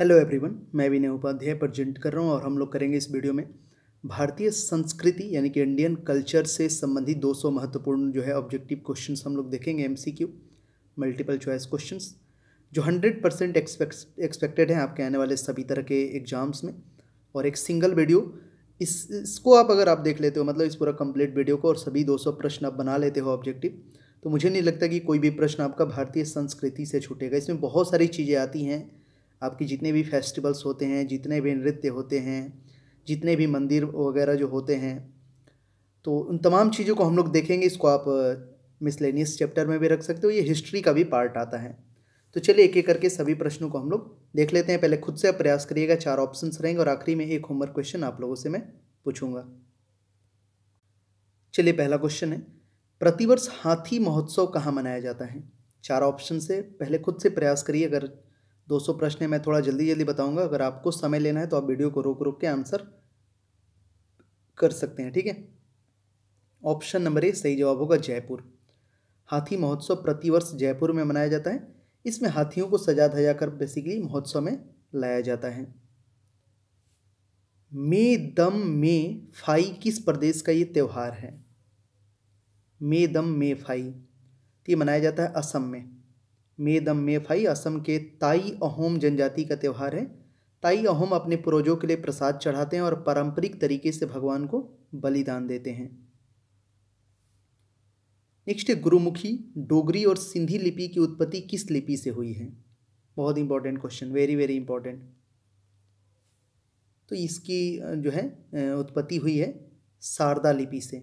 hello everyone मैं विनय Upadhyay present कर रहा हूँ और हम लोग करेंगे इस वीडियो में भारतीय संस्कृति यानी कि इंडियन कल्चर से संबंधित 200 महत्वपूर्ण जो है ऑब्जेक्टिव क्वेश्चन हम लोग देखेंगे एमसीक्यू मल्टीपल चॉइस क्वेश्चंस जो 100 परसेंट एक्सपेक्टेड हैं आपके आने वाले सभी तरह के एग्जाम्स में और एक सिंगल वीडियो इस इसको आप अगर आप देख लेते हो मतलब इस पूरा कंप्लीट वीडियो को और सभी 200 प्रश्न आप बना लेते हो ऑब्जेक्टिव तो मुझे नहीं लगता कि कोई भी प्रश्न आपका भारतीय संस्कृति से छूटेगा इसमें बहुत सारी चीज़ें आती हैं आपके जितने भी फेस्टिवल्स होते हैं जितने भी नृत्य होते हैं जितने भी मंदिर वगैरह जो होते हैं तो उन तमाम चीज़ों को हम लोग देखेंगे इसको आप मिसलेनियस चैप्टर में भी रख सकते हो ये हिस्ट्री का भी पार्ट आता है तो चलिए एक एक करके सभी प्रश्नों को हम लोग देख लेते हैं पहले खुद से आप प्रयास करिएगा चार ऑप्शंस रहेंगे और आखिरी में एक होमवर्क क्वेश्चन आप लोगों से मैं पूछूंगा चलिए पहला क्वेश्चन है प्रतिवर्ष हाथी महोत्सव कहाँ मनाया जाता है चार ऑप्शन से पहले खुद से प्रयास करिए अगर दोस्तों प्रश्न मैं थोड़ा जल्दी जल्दी बताऊंगा अगर आपको समय लेना है तो आप वीडियो को रोक रोक के आंसर कर सकते हैं ठीक है ऑप्शन नंबर ए सही जवाब होगा जयपुर हाथी महोत्सव प्रतिवर्ष जयपुर में मनाया जाता है इसमें हाथियों को सजा धजा कर बेसिकली महोत्सव में लाया जाता है मे दम मे फाई किस प्रदेश का ये त्यौहार है मे दम मे फाई तो ये मनाया जाता है असम में मे दम मे फाई असम के ताई अहोम जनजाति का त्यौहार है ताई अहोम अपने पूर्वजों के लिए प्रसाद चढ़ाते हैं और पारंपरिक तरीके से भगवान को बलिदान देते हैं नेक्स्ट है गुरुमुखी डोगरी और सिंधी लिपि की उत्पत्ति किस लिपि से हुई है बहुत important question very very important तो इसकी जो है उत्पत्ति हुई है शारदा लिपि से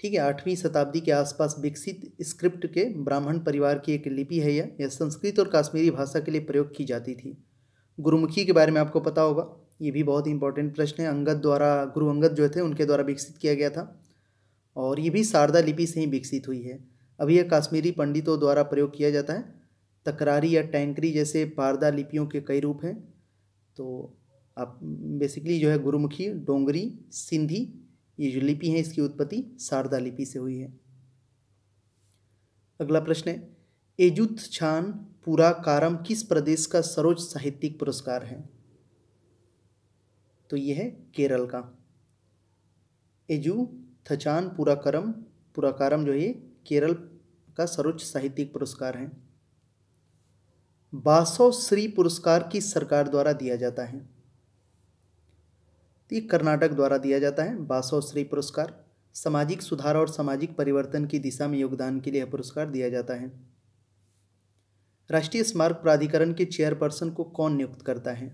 ठीक है आठवीं शताब्दी के आसपास विकसित स्क्रिप्ट के ब्राह्मण परिवार की एक लिपि है यह यह संस्कृत और काश्मीरी भाषा के लिए प्रयोग की जाती थी गुरुमुखी के बारे में आपको पता होगा ये भी बहुत इंपॉर्टेंट प्रश्न है अंगद द्वारा गुरु अंगद जो थे उनके द्वारा विकसित किया गया था और ये भी शारदा लिपि से ही विकसित हुई है अभी यह काश्मीरी पंडितों द्वारा प्रयोग किया जाता है तकरारी या टैंकरी जैसे पारदा लिपियों के कई रूप हैं तो आप बेसिकली जो है गुरुमुखी डोंगरी सिंधी ये जो लिपि है इसकी उत्पत्ति शारदा लिपि से हुई है अगला प्रश्न है एजुथ छान पूरा कारम किस प्रदेश का सरोज साहित्यिक पुरस्कार है तो यह है केरल का एजु थचान पूरा करम पूरा कारम जो है केरल का सर्वोच्च साहित्यिक पुरस्कार है बासो श्री पुरस्कार किस सरकार द्वारा दिया जाता है तो ये कर्नाटक द्वारा दिया जाता है बासवश्री श्री पुरस्कार सामाजिक सुधार और सामाजिक परिवर्तन की दिशा में योगदान के लिए यह पुरस्कार दिया जाता है राष्ट्रीय स्मारक प्राधिकरण के चेयरपर्सन को कौन नियुक्त करता है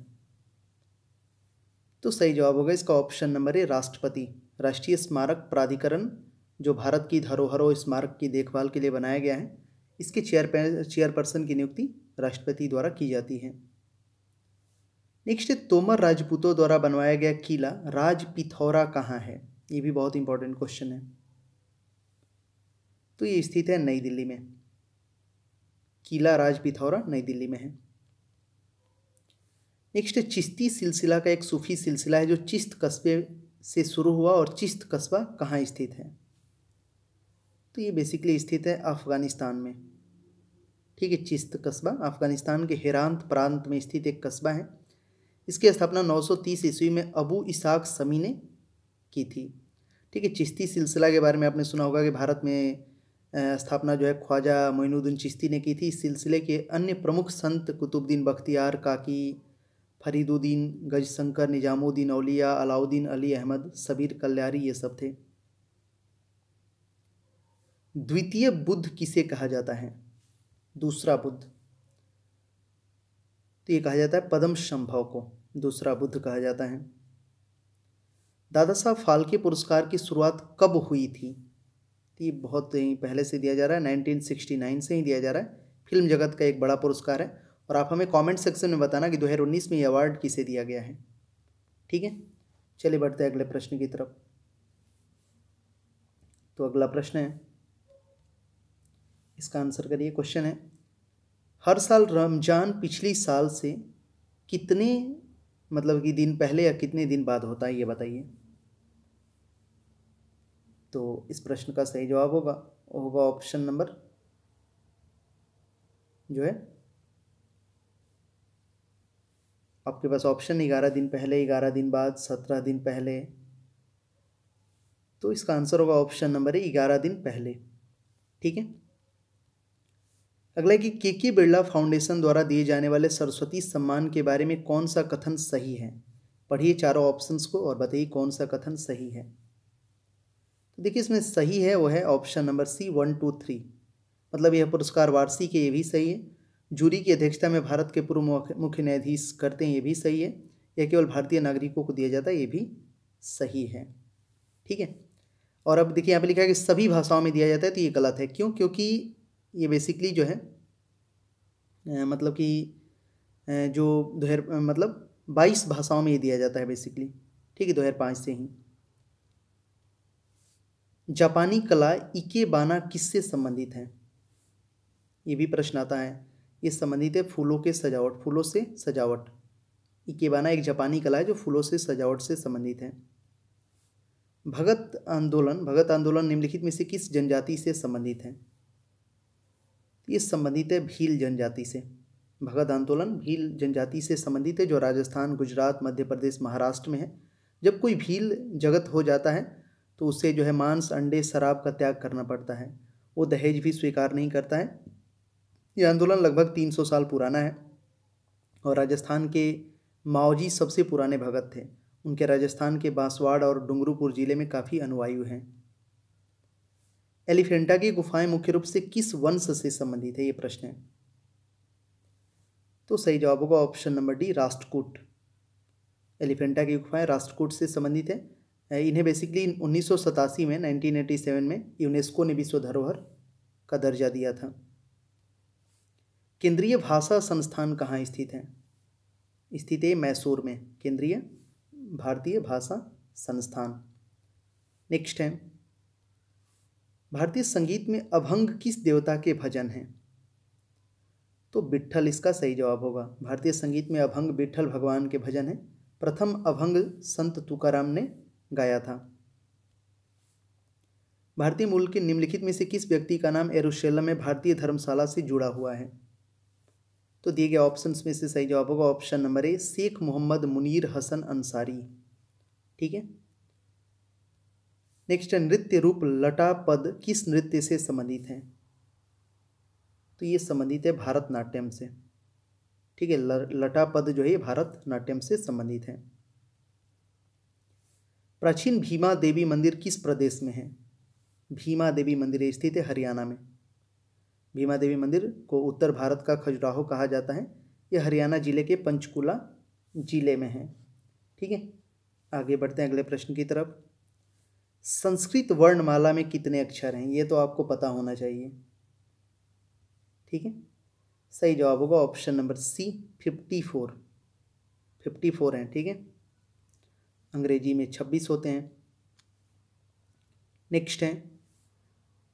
तो सही जवाब होगा इसका ऑप्शन नंबर है राष्ट्रपति राष्ट्रीय स्मारक प्राधिकरण जो भारत की धरोहरों स्मारक की देखभाल के लिए बनाया गया है इसके चेयर चेयरपर्सन की नियुक्ति राष्ट्रपति द्वारा की जाती है नेक्स्ट है तोमर राजपूतों द्वारा बनवाया गया किला राज पिथौरा कहाँ है ये भी बहुत इंपॉर्टेंट क्वेश्चन है तो ये स्थित है नई दिल्ली में किला राज पिथौरा नई दिल्ली में है नेक्स्ट है चिश्ती सिलसिला का एक सूफी सिलसिला है जो चिश्त कस्बे से शुरू हुआ और चिश्त कस्बा कहाँ स्थित है तो ये बेसिकली स्थित है अफ़गानिस्तान में ठीक है चिश्त कस्बा अफ़गानिस्तान के हेरांत प्रांत में स्थित एक कस्बा है इसकी स्थापना 930 ईस्वी में अबू इसाक समी ने की थी ठीक है चिश्ती सिलसिला के बारे में आपने सुना होगा कि भारत में स्थापना जो है ख्वाजा मोइनुद्दीन चिश्ती ने की थी इस सिलसिले के अन्य प्रमुख संत कुतुबुद्दीन बख्तियार काकी फरीदुद्दीन गजशंकर निजामुद्दीन अलिया अलाउद्दीन अली अहमद सबीर कल्यारी ये सब थे द्वितीय बुद्ध किसे कहा जाता है दूसरा बुद्ध तो ये कहा जाता है पद्म संभव को दूसरा बुद्ध कहा जाता है दादा साहब फाल्के पुरस्कार की शुरुआत कब हुई थी तो ये बहुत ही पहले से दिया जा रहा है 1969 से ही दिया जा रहा है फिल्म जगत का एक बड़ा पुरस्कार है और आप हमें कमेंट सेक्शन में बताना कि 2019 में ये अवार्ड किसे दिया गया है ठीक है चलिए बढ़ते हैं अगले प्रश्न की तरफ तो अगला प्रश्न है इसका आंसर करिए क्वेश्चन है हर साल रमज़ान पिछली साल से कितने मतलब कि दिन पहले या कितने दिन बाद होता है ये बताइए तो इस प्रश्न का सही जवाब होगा होगा ऑप्शन नंबर जो है आपके पास ऑप्शन ग्यारह दिन पहले ग्यारह दिन बाद सत्रह दिन पहले तो इसका आंसर होगा ऑप्शन नंबर ग्यारह दिन पहले ठीक है अगला कि के के बिरला फाउंडेशन द्वारा दिए जाने वाले सरस्वती सम्मान के बारे में कौन सा कथन सही है पढ़िए चारों ऑप्शंस को और बताइए कौन सा कथन सही है तो देखिए इसमें सही है वो है option number C one two three मतलब यह पुरस्कार वारसी के ये भी सही है जूरी की अध्यक्षता में भारत के पूर्व मुख्य न्यायाधीश करते हैं ये भी सही है यह केवल भारतीय नागरिकों को दिया जाता है ये भी सही है ठीक है और अब देखिए यहाँ पे लिखा है कि सभी भाषाओं में दिया जाता है तो ये गलत है क्यों क्योंकि ये बेसिकली जो है मतलब कि जो दो हज़ार मतलब बाईस भाषाओं में ये दिया जाता है बेसिकली ठीक है दो हज़ार पाँच से ही जापानी कला इके बाना किससे संबंधित है ये भी प्रश्न आता है ये संबंधित है फूलों के सजावट फूलों से सजावट इकेबाना एक जापानी कला है जो फूलों से सजावट से संबंधित है भगत आंदोलन भगत आंदोलन निम्नलिखित में से किस जनजाति से संबंधित है ये संबंधित है भील जनजाति से भगत आंदोलन भील जनजाति से संबंधित है जो राजस्थान गुजरात मध्य प्रदेश महाराष्ट्र में है जब कोई भील जगत हो जाता है तो उसे जो है मांस अंडे शराब का त्याग करना पड़ता है वो दहेज भी स्वीकार नहीं करता है यह आंदोलन लगभग 300 साल पुराना है और राजस्थान के माओजी सबसे पुराने भगत थे उनके राजस्थान के बांसवाड़ और डुंगरूपुर ज़िले में काफ़ी अनुवायु हैं एलिफेंटा की गुफाएं मुख्य रूप से किस वंश से संबंधित है ये प्रश्न है तो सही जवाब होगा option number D Rashtrakuta Elephanta की गुफाएं राष्ट्रकूट से संबंधित है इन्हें बेसिकली उन्नीस में 1987 में यूनेस्को ने विश्व धरोहर का दर्जा दिया था केंद्रीय भाषा संस्थान कहाँ स्थित है स्थित है मैसूर में केंद्रीय भारतीय भाषा संस्थान नेक्स्ट है भारतीय संगीत में अभंग किस देवता के भजन हैं तो बिठल इसका सही जवाब होगा भारतीय संगीत में अभंग बिट्ठल भगवान के भजन है प्रथम अभंग संत तुकाराम ने गाया था भारतीय मूल के निम्नलिखित में से किस व्यक्ति का नाम एरुशेलम में भारतीय धर्मशाला से जुड़ा हुआ है तो दिए गए ऑप्शंस में से सही जवाब होगा option number A Sheikh Mohammad Munir Hasan Ansari ठीक है नेक्स्ट है नृत्य रूप लटा पद किस नृत्य से संबंधित हैं तो ये संबंधित है भारतनाट्यम से ठीक है लटा पद जो है भारतनाट्यम से संबंधित है प्राचीन भीमा देवी मंदिर किस प्रदेश में है भीमा देवी मंदिर स्थित है हरियाणा में भीमा देवी मंदिर को उत्तर भारत का खजुराहो कहा जाता है यह हरियाणा जिले के पंचकुला जिले में है ठीक है आगे बढ़ते हैं अगले प्रश्न की तरफ संस्कृत वर्णमाला में कितने अक्षर हैं ये तो आपको पता होना चाहिए ठीक है सही जवाब होगा option number C fifty four fifty four हैं ठीक है अंग्रेजी में छब्बीस होते हैं नेक्स्ट है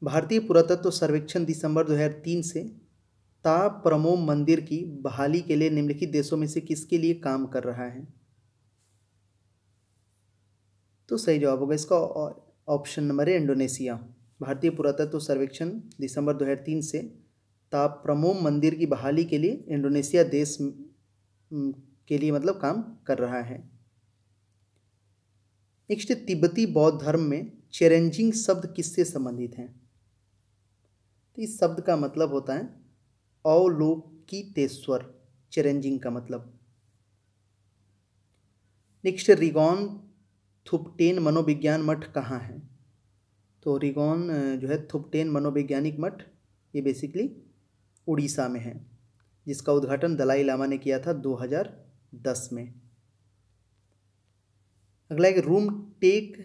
भारतीय पुरातत्व सर्वेक्षण दिसंबर 2003 से ताप प्रमो मंदिर की बहाली के लिए निम्नलिखित देशों में से किसके लिए काम कर रहा है तो सही जवाब होगा इसका ऑप्शन नंबर है इंडोनेशिया भारतीय पुरातत्व सर्वेक्षण दिसंबर 2003 से ताप्रमोम मंदिर की बहाली के लिए इंडोनेशिया देश के लिए मतलब काम कर रहा है नेक्स्ट तिब्बती बौद्ध धर्म में चैलेंजिंग शब्द किससे संबंधित हैं तो इस शब्द का मतलब होता है अवलोकितेश्वर चैलेंजिंग का मतलब नेक्स्ट रिगॉन थुपटेन मनोविज्ञान मठ कहाँ है तो रिगोन जो है थुपटेन मनोवैज्ञानिक मठ ये बेसिकली उड़ीसा में है जिसका उद्घाटन दलाई लामा ने किया था 2010 में अगला एक रूम टेक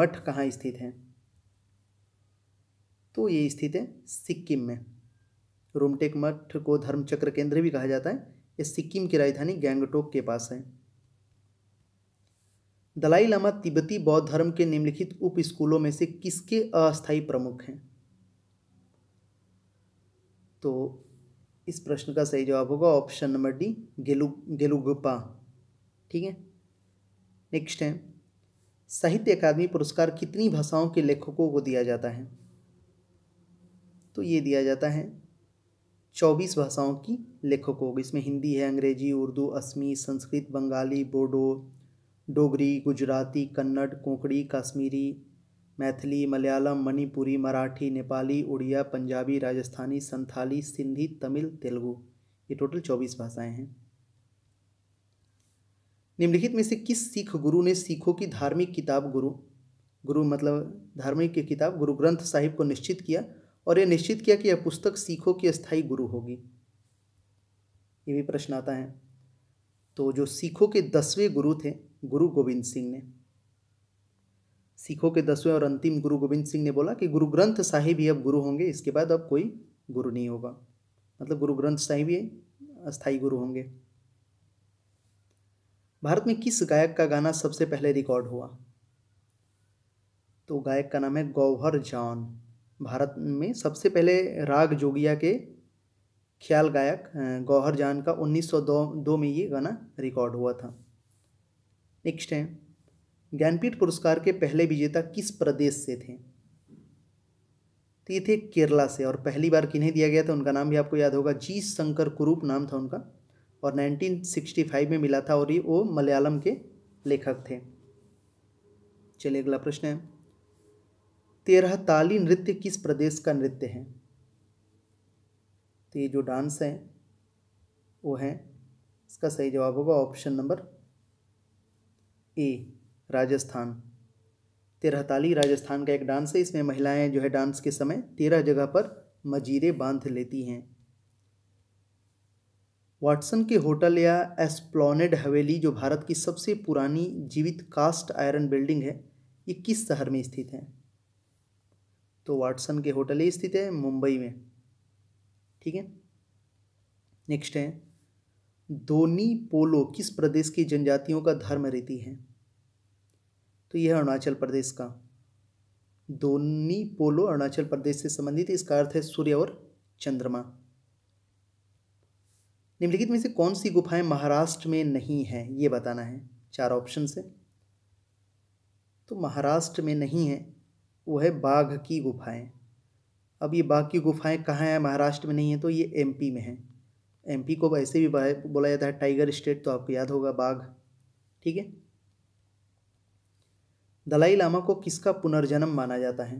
मठ कहाँ स्थित है तो ये स्थित है सिक्किम में रूमटेक मठ को धर्मचक्र केंद्र भी कहा जाता है ये सिक्किम की राजधानी गैंगटोक के पास है दलाई लामा तिब्बती बौद्ध धर्म के निम्नलिखित उप स्कूलों में से किसके अस्थायी प्रमुख हैं तो इस प्रश्न का सही जवाब होगा ऑप्शन नंबर डी गेलु गेलुगपा ठीक है नेक्स्ट है साहित्य अकादमी पुरस्कार कितनी भाषाओं के लेखकों को दिया जाता है तो ये दिया जाता है चौबीस भाषाओं की लेखकों को इसमें हिंदी है अंग्रेजी उर्दू असमी संस्कृत बंगाली बोडो डोगरी गुजराती कन्नड़ कोंकणी कश्मीरी मैथिली मलयालम मणिपुरी मराठी नेपाली उड़िया पंजाबी राजस्थानी संथाली सिंधी तमिल तेलुगु ये टोटल चौबीस भाषाएं हैं निम्नलिखित में से किस सिख गुरु ने सिखों की धार्मिक किताब गुरु गुरु मतलब धार्मिक की किताब गुरु ग्रंथ साहिब को निश्चित किया और यह निश्चित किया कि यह पुस्तक सिखों की स्थायी गुरु होगी ये भी प्रश्न आता है तो जो सिखों के दसवें गुरु थे गुरु गोविंद सिंह ने सिखों के दसवें और अंतिम गुरु गोविंद सिंह ने बोला कि गुरु ग्रंथ साहिब ही अब गुरु होंगे इसके बाद अब कोई गुरु नहीं होगा मतलब गुरु ग्रंथ साहिब ही अस्थाई गुरु होंगे भारत में किस गायक का गाना सबसे पहले रिकॉर्ड हुआ तो गायक का नाम है गौहर जॉन भारत में सबसे पहले राग जोगिया के ख्याल गायक गौहर जान का 1902 में ये गाना रिकॉर्ड हुआ था नेक्स्ट है ज्ञानपीठ पुरस्कार के पहले विजेता किस प्रदेश से थे तो ये थे केरला से और पहली बार किन्हें दिया गया था उनका नाम भी आपको याद होगा जी शंकर कुरूप नाम था उनका और 1965 में मिला था और ये वो मलयालम के लेखक थे चलिए अगला प्रश्न है तेरह ताली नृत्य किस प्रदेश का नृत्य है तो ये जो डांस है वो है इसका सही जवाब होगा option number A Rajasthan Terahtali Rajasthan का एक डांस है इसमें महिलाएं जो है डांस के समय तेरह जगह पर मजीरे बांध लेती हैं वाटसन के होटल या एसप्लोनेड हवेली जो भारत की सबसे पुरानी जीवित कास्ट आयरन बिल्डिंग है ये किस शहर में स्थित है तो वाटसन के होटल ही स्थित है मुंबई में ठीक है नेक्स्ट है दोनी पोलो किस प्रदेश की जनजातियों का धर्म रीति है तो यह अरुणाचल प्रदेश का दोनी पोलो अरुणाचल प्रदेश से संबंधित इसका अर्थ है सूर्य और चंद्रमा निम्नलिखित में से कौन सी गुफाएं महाराष्ट्र में नहीं है ये बताना है चार ऑप्शन से तो महाराष्ट्र में नहीं है वो है बाघ की गुफाएं अब ये बाघ की गुफाएं कहाँ हैं महाराष्ट्र में नहीं है तो ये एमपी में हैं एमपी को ऐसे भी बोला जाता है टाइगर स्टेट तो आपको याद होगा बाघ ठीक है दलाई लामा को किसका पुनर्जन्म माना जाता है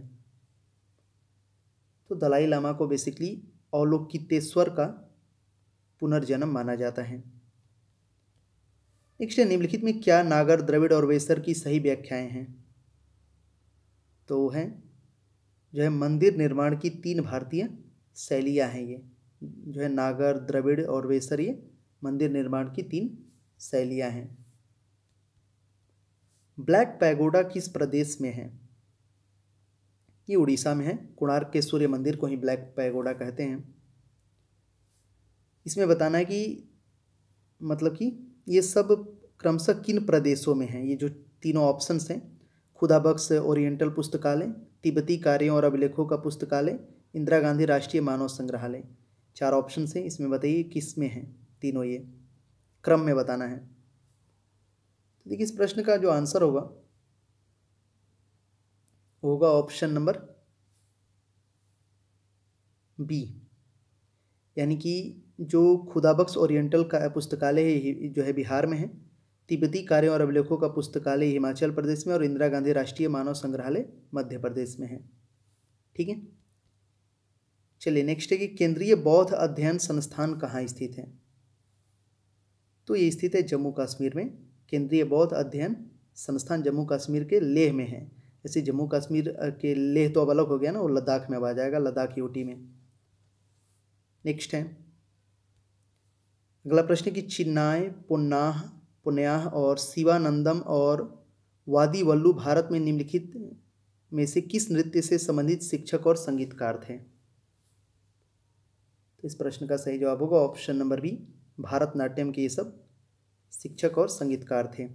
तो दलाई लामा को बेसिकली अवलोकितेश्वर का पुनर्जन्म माना जाता है नेक्स्ट है निम्नलिखित में क्या नागर द्रविड़ और वेसर की सही व्याख्याएं हैं तो हैं जो है मंदिर निर्माण की तीन भारतीय शैलियाँ हैं ये जो है नागर द्रविड़ और वेसरी मंदिर निर्माण की तीन शैलियाँ हैं ब्लैक पैगोडा किस प्रदेश में है ये उड़ीसा में है कोणार्क के सूर्य मंदिर को ही ब्लैक पैगोडा कहते हैं इसमें बताना है कि मतलब कि ये सब क्रमशः किन प्रदेशों में हैं ये जो तीनों ऑप्शंस हैं खुदाबक्स ओरिएंटल पुस्तकालय तिब्बती कार्यों और अभिलेखों का पुस्तकालय इंदिरा गांधी राष्ट्रीय मानव संग्रहालय चार ऑप्शन से इसमें बताइए किस में है तीनों ये क्रम में बताना है तो देखिए इस प्रश्न का जो आंसर होगा होगा ऑप्शन नंबर बी यानी कि जो खुदाबक्स ओरिएंटल का पुस्तकालय जो है बिहार में है तिब्बती कार्यों और अभिलेखों का पुस्तकालय हिमाचल प्रदेश में और इंदिरा गांधी राष्ट्रीय मानव संग्रहालय मध्य प्रदेश में है ठीक है चलिए नेक्स्ट है कि केंद्रीय बौद्ध अध्ययन संस्थान कहाँ स्थित है तो ये स्थित है जम्मू कश्मीर में केंद्रीय बौद्ध अध्ययन संस्थान जम्मू कश्मीर के लेह में है जैसे जम्मू कश्मीर के लेह तो अब अलग हो गया ना वो लद्दाख में अब आ जाएगा लद्दाख यूटी में नेक्स्ट है अगला प्रश्न है कि चिन्नाय पुन्नाह पुन्याह और शिवानंदम और वादी वल्लू भारत में निम्नलिखित में से किस नृत्य से संबंधित शिक्षक और संगीतकार थे तो इस प्रश्न का सही जवाब होगा ऑप्शन नंबर बी भारतनाट्यम के ये सब शिक्षक और संगीतकार थे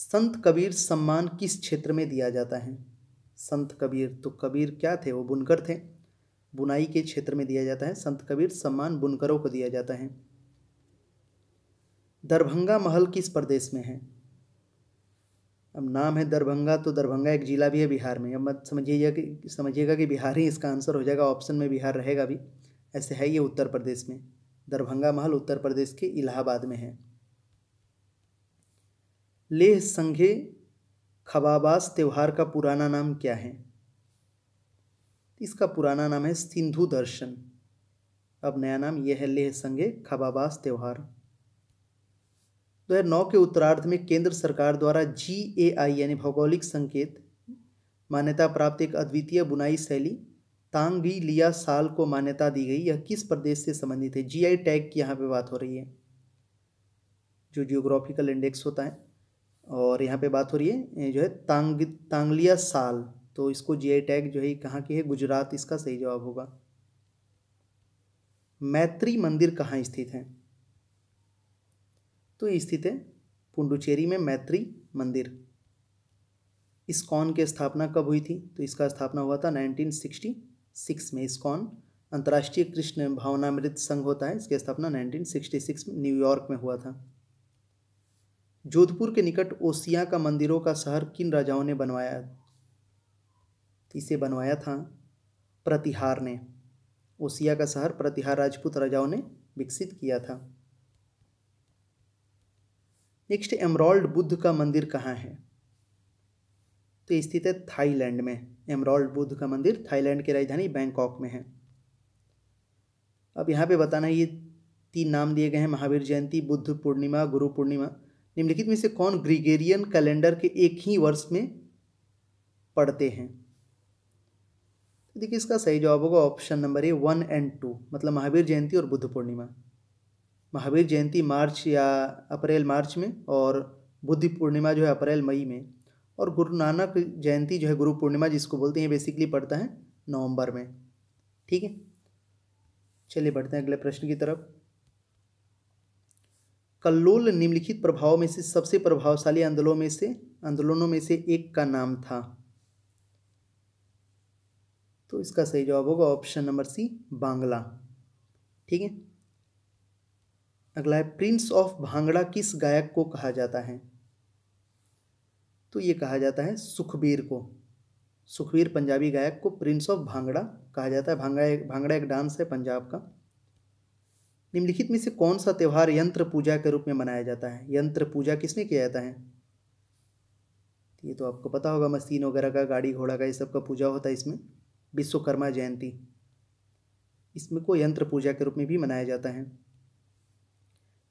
संत कबीर सम्मान किस क्षेत्र में दिया जाता है संत कबीर तो कबीर क्या थे वो बुनकर थे बुनाई के क्षेत्र में दिया जाता है संत कबीर सम्मान बुनकरों को दिया जाता है दरभंगा महल किस प्रदेश में है अब नाम है दरभंगा तो दरभंगा एक ज़िला भी है बिहार में अब मत समझिएगा कि समझिएगा कि बिहार ही इसका आंसर हो जाएगा ऑप्शन में बिहार रहेगा भी ऐसे है ये उत्तर प्रदेश में दरभंगा महल उत्तर प्रदेश के इलाहाबाद में है लेह संघे खबाबास त्यौहार का पुराना नाम क्या है इसका पुराना नाम है सिंधु दर्शन अब नया नाम यह है लेह संघे खबाबास त्यौहार दो तो के उत्तरार्ध में केंद्र सरकार द्वारा जी ए आई यानी भौगोलिक संकेत मान्यता प्राप्त एक अद्वितीय बुनाई शैली तांग भी लिया साल को मान्यता दी गई यह किस प्रदेश से संबंधित है जी आई टैग की यहाँ पर बात हो रही है जो जियोग्राफिकल इंडेक्स होता है और यहाँ पे बात हो रही है जो है तांग तांगलिया साल तो इसको जी आई टैग जो है कहाँ की है गुजरात इसका सही जवाब होगा मैत्री मंदिर कहाँ स्थित है तो ये स्थित है पुंडुचेरी में मैत्री मंदिर इस्कॉन की स्थापना कब हुई थी तो इसका स्थापना हुआ था 1966 में इस्कॉन अंतर्राष्ट्रीय कृष्ण भावनामृत संघ होता है इसकी स्थापना 1966 में न्यूयॉर्क में हुआ था जोधपुर के निकट ओसिया का मंदिरों का शहर किन राजाओं ने बनवाया तो इसे बनवाया था प्रतिहार ने ओसिया का शहर प्रतिहार राजपूत राजाओं ने विकसित किया था नेक्स्ट एमरॉल्ड बुद्ध का मंदिर कहाँ है तो स्थित है थाईलैंड में एमरॉल्ड बुद्ध का मंदिर थाईलैंड की राजधानी बैंकॉक में है अब यहाँ पे बताना ये तीन नाम दिए गए हैं महावीर जयंती बुद्ध पूर्णिमा गुरु पूर्णिमा निम्नलिखित में से कौन ग्रीगेरियन कैलेंडर के एक ही वर्ष में पढ़ते हैं तो देखिए इसका सही जवाब होगा option number A one and two मतलब महावीर जयंती और बुद्ध पूर्णिमा महावीर जयंती मार्च या अप्रैल मार्च में और बुद्ध पूर्णिमा जो है अप्रैल मई में और गुरु नानक जयंती जो है गुरु पूर्णिमा जिसको बोलते हैं बेसिकली पड़ता है नवंबर में ठीक है चलिए बढ़ते हैं अगले प्रश्न की तरफ कल्लोल निम्नलिखित प्रभाव में से सबसे प्रभावशाली आंदोलनों में से आंदोलनों में से एक का नाम था तो इसका सही जवाब होगा ऑप्शन नंबर सी बांग्ला ठीक है अगला है प्रिंस ऑफ भांगड़ा किस गायक को कहा जाता है तो ये कहा जाता है सुखबीर को सुखबीर पंजाबी गायक को प्रिंस ऑफ भांगड़ा कहा जाता है भांगड़ा एक भांगड़ा एक डांस है पंजाब का निम्नलिखित में से कौन सा त्यौहार यंत्र पूजा के रूप में मनाया जाता है यंत्र पूजा किसने किया जाता है ये तो आपको पता होगा मशीन वगैरह का गाड़ी घोड़ा का ये सब का पूजा होता है इसमें विश्वकर्मा जयंती इसमें को यंत्र पूजा के रूप में भी मनाया जाता है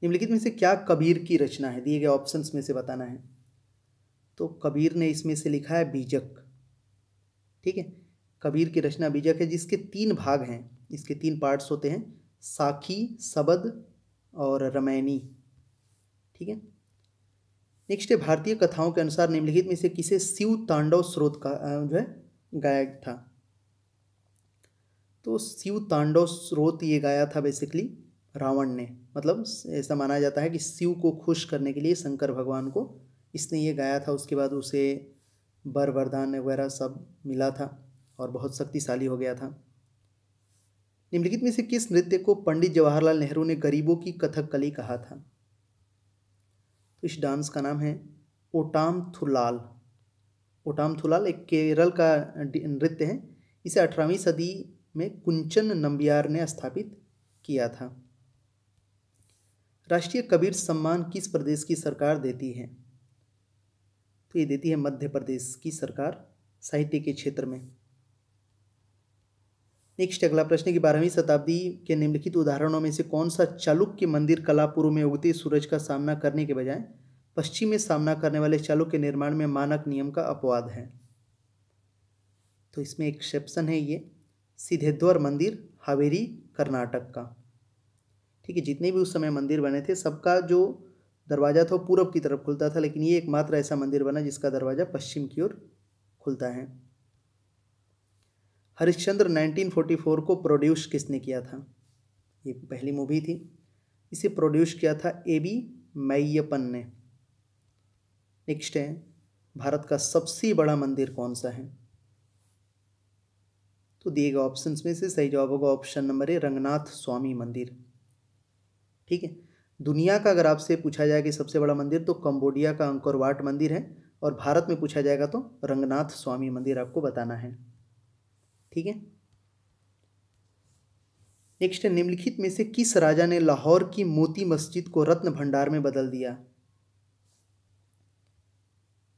निम्नलिखित में से क्या कबीर की रचना है दिए गए ऑप्शंस में से बताना है तो कबीर ने इसमें से लिखा है बीजक ठीक है कबीर की रचना बीजक है जिसके तीन भाग हैं इसके तीन पार्ट्स होते हैं साखी सबद और रमैनी ठीक है नेक्स्ट है भारतीय कथाओं के अनुसार निम्नलिखित में से किसे शिव तांडव स्रोत का जो है गायक था तो शिव तांडव स्रोत ये गाया था बेसिकली रावण ने मतलब ऐसा माना जाता है कि शिव को खुश करने के लिए शंकर भगवान को इसने ये गाया था उसके बाद उसे बर वरदान वगैरह सब मिला था और बहुत शक्तिशाली हो गया था निम्नलिखित में से किस नृत्य को पंडित जवाहरलाल नेहरू ने गरीबों की कथक कली कहा था तो इस डांस का नाम है ओटाम थुलाल ओटाम थुलाल एक केरल का नृत्य है इसे अठारहवीं सदी में कुंचन नंबियार ने स्थापित किया था राष्ट्रीय कबीर सम्मान किस प्रदेश की सरकार देती है तो ये देती है मध्य प्रदेश की सरकार साहित्य के क्षेत्र में नेक्स्ट अगला प्रश्न की बारहवीं शताब्दी के निम्नलिखित उदाहरणों में से कौन सा चालुक्य मंदिर कलापुर में उगते सूरज का सामना करने के बजाय पश्चिम में सामना करने वाले चालुक्य निर्माण में मानक नियम का अपवाद है तो इसमें एक्सेप्शन है ये सिद्धेद्वर मंदिर हावेरी कर्नाटक का ठीक है जितने भी उस समय मंदिर बने थे सबका जो दरवाज़ा था वो पूरब की तरफ खुलता था लेकिन ये एकमात्र ऐसा मंदिर बना जिसका दरवाज़ा पश्चिम की ओर खुलता है हरिश्चंद्र 1944 को प्रोड्यूस किसने किया था ये पहली मूवी थी इसे प्रोड्यूस किया था ए बी मैयपन ने नेक्स्ट है भारत का सबसे बड़ा मंदिर कौन सा है तो दिए गए ऑप्शंस में से सही जवाब होगा option number A Ranganath Swami मंदिर ठीक है दुनिया का अगर आपसे पूछा जाए कि सबसे बड़ा मंदिर तो कम्बोडिया का अंकोरवाट मंदिर है और भारत में पूछा जाएगा तो रंगनाथ स्वामी मंदिर आपको बताना है ठीक है नेक्स्ट है निम्नलिखित में से किस राजा ने लाहौर की मोती मस्जिद को रत्न भंडार में बदल दिया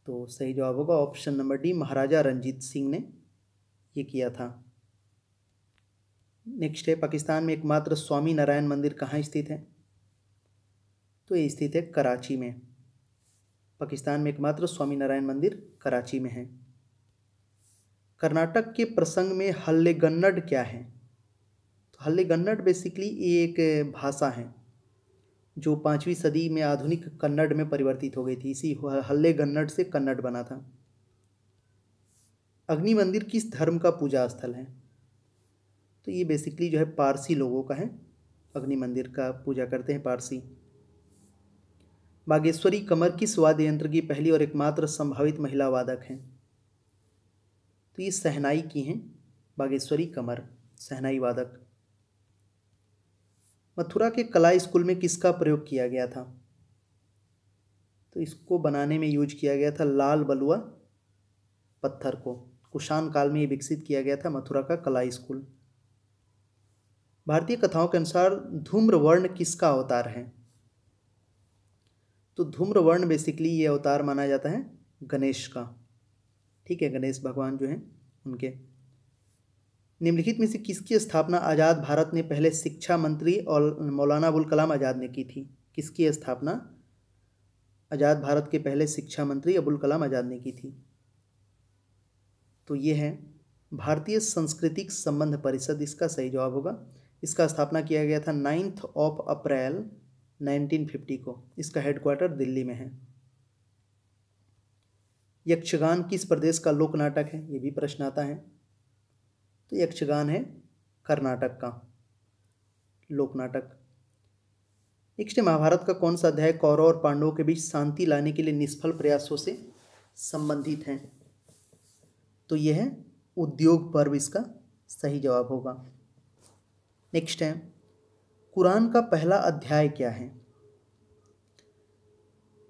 तो सही जवाब होगा option number D Maharaja Ranjit Singh ने ये किया था नेक्स्ट है पाकिस्तान में एकमात्र स्वामी नारायण मंदिर कहाँ स्थित है तो ये स्थित है कराची में पाकिस्तान में एकमात्र स्वामीनारायण मंदिर कराची में है कर्नाटक के प्रसंग में हल्ले गन्नड क्या है तो हल्ले गन्नड बेसिकली ये एक भाषा है जो पाँचवीं सदी में आधुनिक कन्नड़ में परिवर्तित हो गई थी इसी हल्ले गन्नड़ से कन्नड़ बना था अग्नि मंदिर किस धर्म का पूजा स्थल है तो ये बेसिकली जो है पारसी लोगों का है अग्नि मंदिर का पूजा करते हैं पारसी बागेश्वरी कमर की स्वाद यंत्र की पहली और एकमात्र संभावित महिला वादक हैं तो ये सहनाई की हैं बागेश्वरी कमर सहनाई वादक मथुरा के कला स्कूल में किसका प्रयोग किया गया था तो इसको बनाने में यूज किया गया था लाल बलुआ पत्थर को कुशान काल में ये विकसित किया गया था मथुरा का कला स्कूल भारतीय कथाओं के अनुसार धूम्र वर्ण किसका अवतार है तो धूम्र वर्ण बेसिकली ये अवतार माना जाता है गणेश का ठीक है गणेश भगवान जो हैं उनके निम्नलिखित में से किसकी स्थापना आज़ाद भारत ने पहले शिक्षा मंत्री और मौलाना अबुल कलाम आज़ाद ने की थी किसकी स्थापना आज़ाद भारत के पहले शिक्षा मंत्री अबुल कलाम आज़ाद ने की थी तो ये है भारतीय सांस्कृतिक संबंध परिषद इसका सही जवाब होगा इसका स्थापना किया गया था नाइन्थ ऑफ अप्रैल 1950 को इसका हेडक्वार्टर दिल्ली में है यक्षगान किस प्रदेश का लोक नाटक है ये भी प्रश्न आता है तो यक्षगान है कर्नाटक का लोक नाटक नेक्स्ट है महाभारत का कौन सा अध्याय कौरव और पांडवों के बीच शांति लाने के लिए निष्फल प्रयासों से संबंधित है तो यह है उद्योग पर्व इसका सही जवाब होगा नेक्स्ट है कुरान का पहला अध्याय क्या है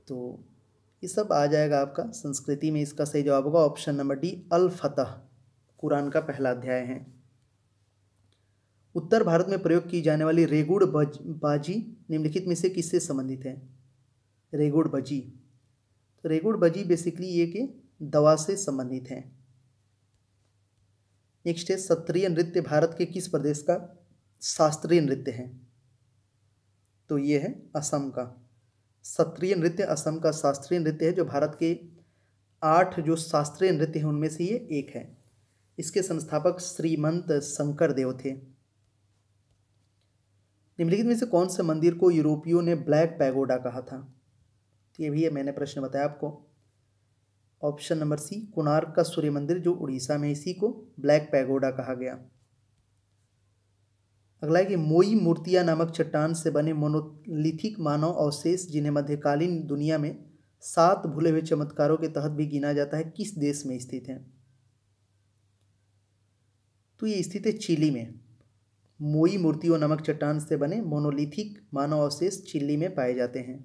तो ये सब आ जाएगा आपका संस्कृति में इसका सही जवाब होगा ऑप्शन नंबर डी अल फतह कुरान का पहला अध्याय है उत्तर भारत में प्रयोग की जाने वाली रेगुड़ बज बाजी निम्नलिखित में से किससे संबंधित है रेगुड़ बजी तो रेगुड़ बजी बेसिकली ये कि दवा से संबंधित है नेक्स्ट है सत्रीय नृत्य भारत के किस प्रदेश का शास्त्रीय नृत्य है तो ये है असम का सत्रीय नृत्य असम का शास्त्रीय नृत्य है जो भारत के आठ जो शास्त्रीय नृत्य हैं उनमें से ये एक है इसके संस्थापक श्रीमंत शंकर देव थे निम्नलिखित में से कौन से मंदिर को यूरोपियों ने ब्लैक पैगोडा कहा था तो ये भी है मैंने प्रश्न बताया आपको ऑप्शन नंबर सी कुनार का सूर्य मंदिर जो उड़ीसा में इसी को ब्लैक पैगोडा कहा गया अगला है कि मोई मूर्तिया नामक चट्टान से बने मोनोलिथिक मानव अवशेष जिन्हें मध्यकालीन दुनिया में सात भूले हुए चमत्कारों के तहत भी गिना जाता है किस देश में स्थित हैं तो ये स्थित है चिली में मोई मूर्तियों नामक चट्टान से बने मोनोलिथिक मानव अवशेष चिली में पाए जाते हैं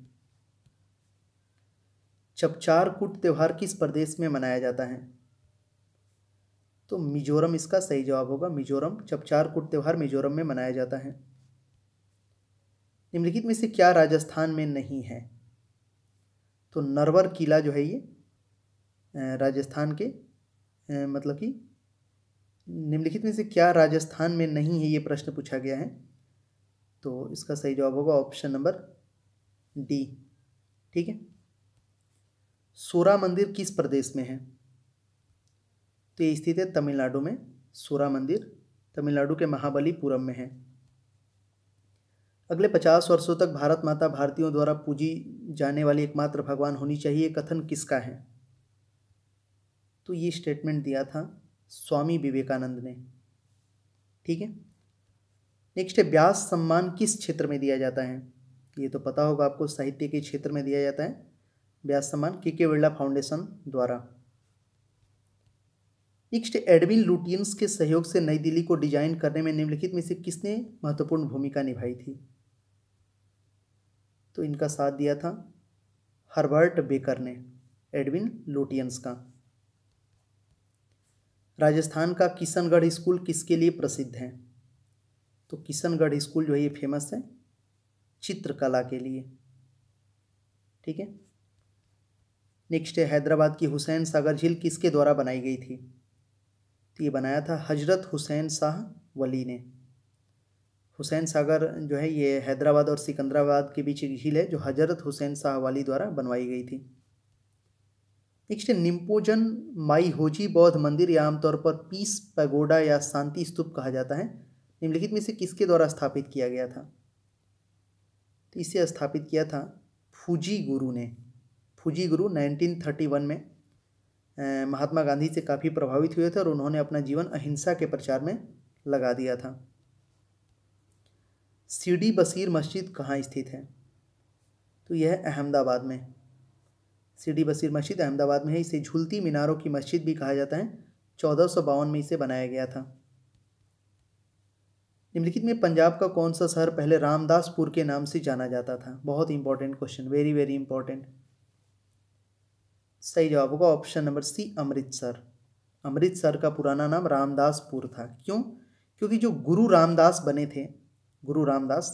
चपचारकूट त्यौहार किस प्रदेश में मनाया जाता है तो मिजोरम इसका सही जवाब होगा मिजोरम जब चार कुट त्यौहार मिजोरम में मनाया जाता है निम्नलिखित में से क्या राजस्थान में नहीं है तो नरवर किला जो है ये राजस्थान के मतलब कि निम्नलिखित में से क्या राजस्थान में नहीं है ये प्रश्न पूछा गया है तो इसका सही जवाब होगा ऑप्शन नंबर डी ठीक है सोरा मंदिर किस प्रदेश में है तो ये स्थित है तमिलनाडु में सूरा मंदिर तमिलनाडु के महाबलीपुरम में है अगले पचास वर्षों तक भारत माता भारतीयों द्वारा पूजी जाने वाली एकमात्र भगवान होनी चाहिए कथन किसका है तो ये स्टेटमेंट दिया था स्वामी विवेकानंद ने ठीक है नेक्स्ट है ब्यास सम्मान किस क्षेत्र में दिया जाता है ये तो पता होगा आपको साहित्य के क्षेत्र में दिया जाता है ब्यास सम्मान के के बिरला फाउंडेशन द्वारा इक्स्ट एडविन लुटियंस के सहयोग से नई दिल्ली को डिजाइन करने में निम्नलिखित में से किसने महत्वपूर्ण भूमिका निभाई थी तो इनका साथ दिया था हर्बर्ट बेकर ने एडविन लुटियंस का राजस्थान का किशनगढ़ स्कूल किसके लिए प्रसिद्ध है तो किशनगढ़ स्कूल जो है ये फेमस है चित्रकला के लिए ठीक है नेक्स्ट है हैदराबाद की हुसैन सागर झील किसके द्वारा बनाई गई थी तो ये बनाया था हजरत हुसैन शाह वली ने हुसैन सागर जो है ये हैदराबाद और सिकंदराबाद के बीच एक झील है जो हजरत हुसैन शाह वाली द्वारा बनवाई गई थी नेक्स्ट है निम्पोजन माई होजी बौद्ध मंदिर या आमतौर पर पीस पैगोडा या शांति स्तूप कहा जाता है निम्नलिखित में से किसके द्वारा स्थापित किया गया था तो इसे स्थापित किया था फूजी गुरु ने फूजी गुरु 1931 में महात्मा गांधी से काफ़ी प्रभावित हुए थे और उन्होंने अपना जीवन अहिंसा के प्रचार में लगा दिया था सीडी बसीर मस्जिद कहाँ स्थित है तो यह अहमदाबाद में सीडी बसीर मस्जिद अहमदाबाद में है इसे झूलती मीनारों की मस्जिद भी कहा जाता है चौदह में इसे बनाया गया था निम्नलिखित में पंजाब का कौन सा शहर पहले रामदासपुर के नाम से जाना जाता था बहुत important question very very important सही जवाब होगा option number C Amritsar Amritsar का पुराना नाम रामदासपुर था क्यों क्योंकि जो गुरु रामदास बने थे गुरु रामदास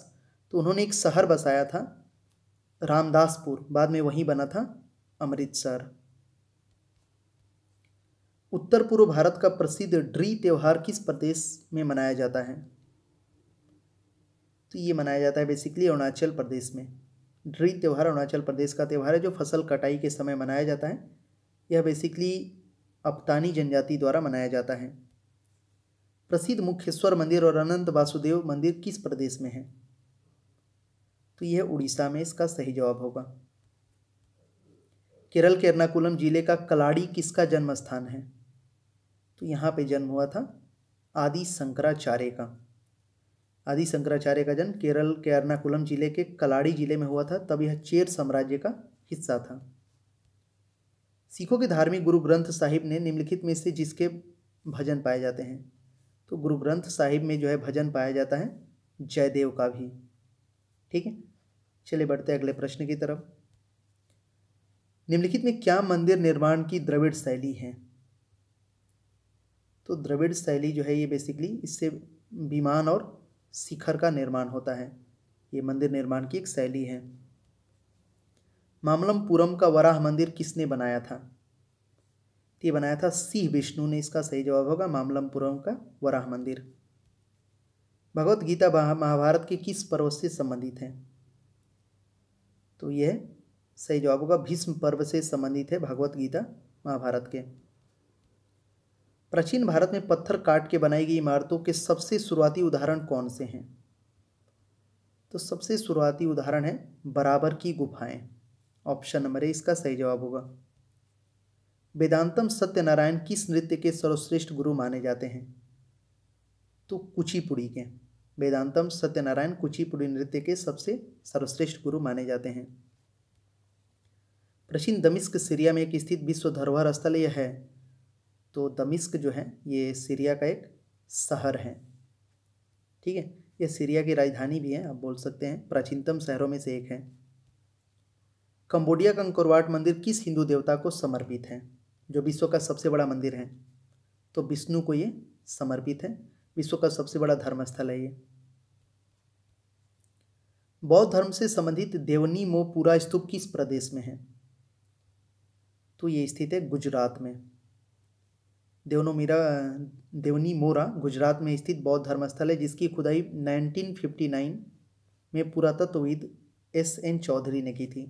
तो उन्होंने एक शहर बसाया था रामदासपुर बाद में वहीं बना था अमृतसर उत्तर पूर्व भारत का प्रसिद्ध ड्री त्यौहार किस प्रदेश में मनाया जाता है तो ये मनाया जाता है बेसिकली अरुणाचल प्रदेश में ड्री त्यौहार अरुणाचल प्रदेश का त्यौहार है जो फसल कटाई के समय मनाया जाता है यह बेसिकली अपतानी जनजाति द्वारा मनाया जाता है प्रसिद्ध मुख्येश्वर मंदिर और अनंत वासुदेव मंदिर किस प्रदेश में है तो यह उड़ीसा में इसका सही जवाब होगा केरल के एर्नाकुलम जिले का कलाड़ी किसका जन्म स्थान है तो यहाँ पे जन्म हुआ था आदि शंकराचार्य का आदि शंकराचार्य का जन्म केरल के एर्नाकुलम जिले के कलाड़ी जिले में हुआ था तब यह चेर साम्राज्य का हिस्सा था सिखों के धार्मिक गुरु ग्रंथ साहिब ने निम्नलिखित में से जिसके भजन पाए जाते हैं तो गुरु ग्रंथ साहिब में जो है भजन पाया जाता है जयदेव का भी ठीक है चलिए बढ़ते हैं अगले प्रश्न की तरफ निम्नलिखित में क्या मंदिर निर्माण की द्रविड़ शैली है तो द्रविड़ शैली जो है ये बेसिकली इससे विमान और शिखर का निर्माण होता है ये मंदिर निर्माण की एक शैली है मामलमपुरम का वराह मंदिर किसने बनाया था ये बनाया था सिंह विष्णु ने इसका सही जवाब होगा मामलमपुरम का वराह मंदिर भगवत गीता महाभारत के किस पर्व से संबंधित है तो यह सही जवाब होगा भीष्म पर्व से संबंधित है भगवत गीता महाभारत के प्राचीन भारत में पत्थर काट के बनाई गई इमारतों के सबसे शुरुआती उदाहरण कौन से हैं तो सबसे शुरुआती उदाहरण है बराबर की गुफाएं ऑप्शन नंबर ए इसका सही जवाब होगा वेदांतम सत्यनारायण किस नृत्य के सर्वश्रेष्ठ गुरु माने जाते हैं तो कुचिपुड़ी के वेदांतम सत्यनारायण कुचिपुड़ी नृत्य के सबसे सर्वश्रेष्ठ गुरु माने जाते हैं प्राचीन दमिश्क सीरिया में एक स्थित विश्व धरोहर स्थल यह है तो दमिश्क जो है ये सीरिया का एक शहर है ठीक है ये सीरिया की राजधानी भी है आप बोल सकते हैं प्राचीनतम शहरों में से एक है कंबोडिया का अंकुरवाट मंदिर किस हिंदू देवता को समर्पित है जो विश्व का सबसे बड़ा मंदिर है तो विष्णु को ये समर्पित है विश्व का सबसे बड़ा धर्मस्थल है ये बौद्ध धर्म से संबंधित देवनी मोह पूरा स्तूप किस प्रदेश में है तो ये स्थित है गुजरात में देवनोमीरा देवनी मोरा गुजरात में स्थित बौद्ध धर्मस्थल है जिसकी खुदाई 1959 में पुरातत्वविद एस एन चौधरी ने की थी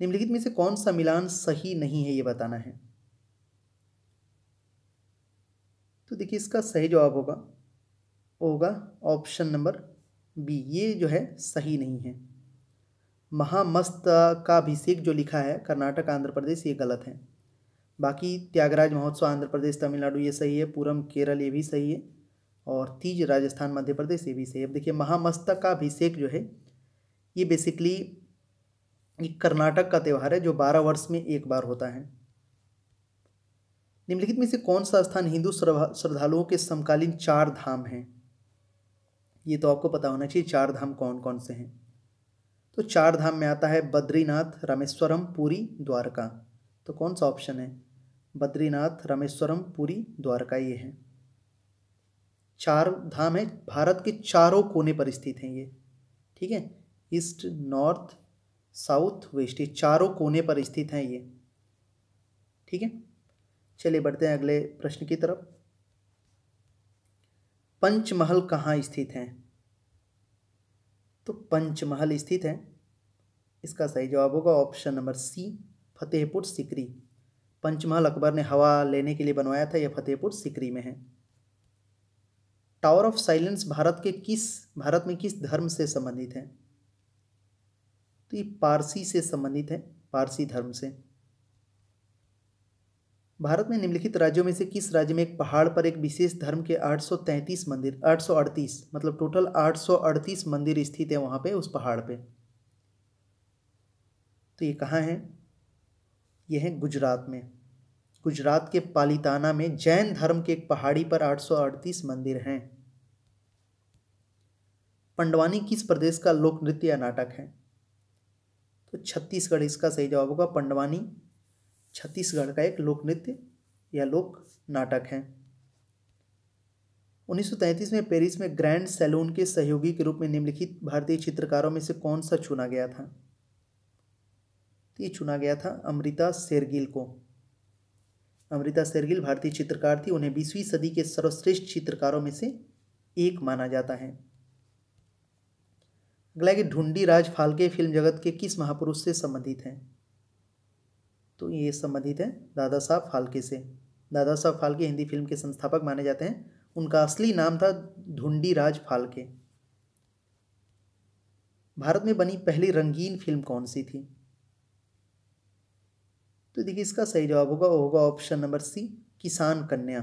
निम्नलिखित में से कौन सा मिलान सही नहीं है ये बताना है तो देखिए इसका सही जवाब होगा होगा ऑप्शन नंबर बी ये जो है सही नहीं है महामस्त का अभिषेक जो लिखा है कर्नाटक आंध्र प्रदेश ये गलत है बाकी त्यागराज महोत्सव आंध्र प्रदेश तमिलनाडु ये सही है पूरम केरल ये भी सही है और तीज राजस्थान मध्य प्रदेश ये भी सही है अब देखिए महामस्तक का अभिषेक जो है ये बेसिकली एक कर्नाटक का त्यौहार है जो बारह वर्ष में एक बार होता है निम्नलिखित में से कौन सा स्थान हिंदू श्रद्धालुओं के समकालीन चार धाम हैं ये तो आपको पता होना चाहिए चार धाम कौन कौन से हैं तो चार धाम में आता है बद्रीनाथ रामेश्वरम पुरी द्वारका तो कौन सा ऑप्शन है बद्रीनाथ रामेश्वरम पुरी द्वारका ये हैं चार धाम है भारत के चारों कोने पर स्थित हैं ये ठीक है ईस्ट नॉर्थ साउथ वेस्ट ये चारों कोने पर स्थित हैं ये ठीक है चलिए बढ़ते हैं अगले प्रश्न की तरफ पंचमहल कहाँ स्थित हैं तो पंचमहल स्थित हैं इसका सही जवाब होगा option number C Fatehpur Sikri Panchmahal Akbar ने हवा लेने के लिए बनवाया था यह फतेहपुर सिकरी में है टावर ऑफ साइलेंस भारत के किस भारत में किस धर्म से संबंधित है तो ये पारसी से संबंधित है पारसी धर्म से भारत में निम्नलिखित राज्यों में से किस राज्य में एक पहाड़ पर एक विशेष धर्म के 833 मंदिर 838 मतलब टोटल 838 मंदिर स्थित है वहाँ पे उस पहाड़ पे तो ये कहाँ है ये हैं गुजरात में गुजरात के पालीताना में जैन धर्म के एक पहाड़ी पर 838 मंदिर हैं पंडवानी किस प्रदेश का लोक नृत्य या नाटक है तो छत्तीसगढ़ इसका सही जवाब होगा पंडवानी छत्तीसगढ़ का एक लोक नृत्य या लोक नाटक है 1933 में पेरिस में ग्रैंड सैलून के सहयोगी के रूप में निम्नलिखित भारतीय चित्रकारों में से कौन सा चुना गया था ये चुना गया था अमृता शेरगिल को अमृता शेरगिल भारतीय चित्रकार थी उन्हें बीसवीं सदी के सर्वश्रेष्ठ चित्रकारों में से एक माना जाता है अगला कि ढूंढी राज फाल्के फिल्म जगत के किस महापुरुष से संबंधित हैं तो ये संबंधित हैं दादा साहब फाल्के से दादा साहब फाल्के हिंदी फिल्म के संस्थापक माने जाते हैं उनका असली नाम था ढूंढी राज फाल्के भारत में बनी पहली रंगीन फिल्म कौन सी थी तो देखिए इसका सही जवाब होगा होगा ऑप्शन नंबर सी किसान कन्या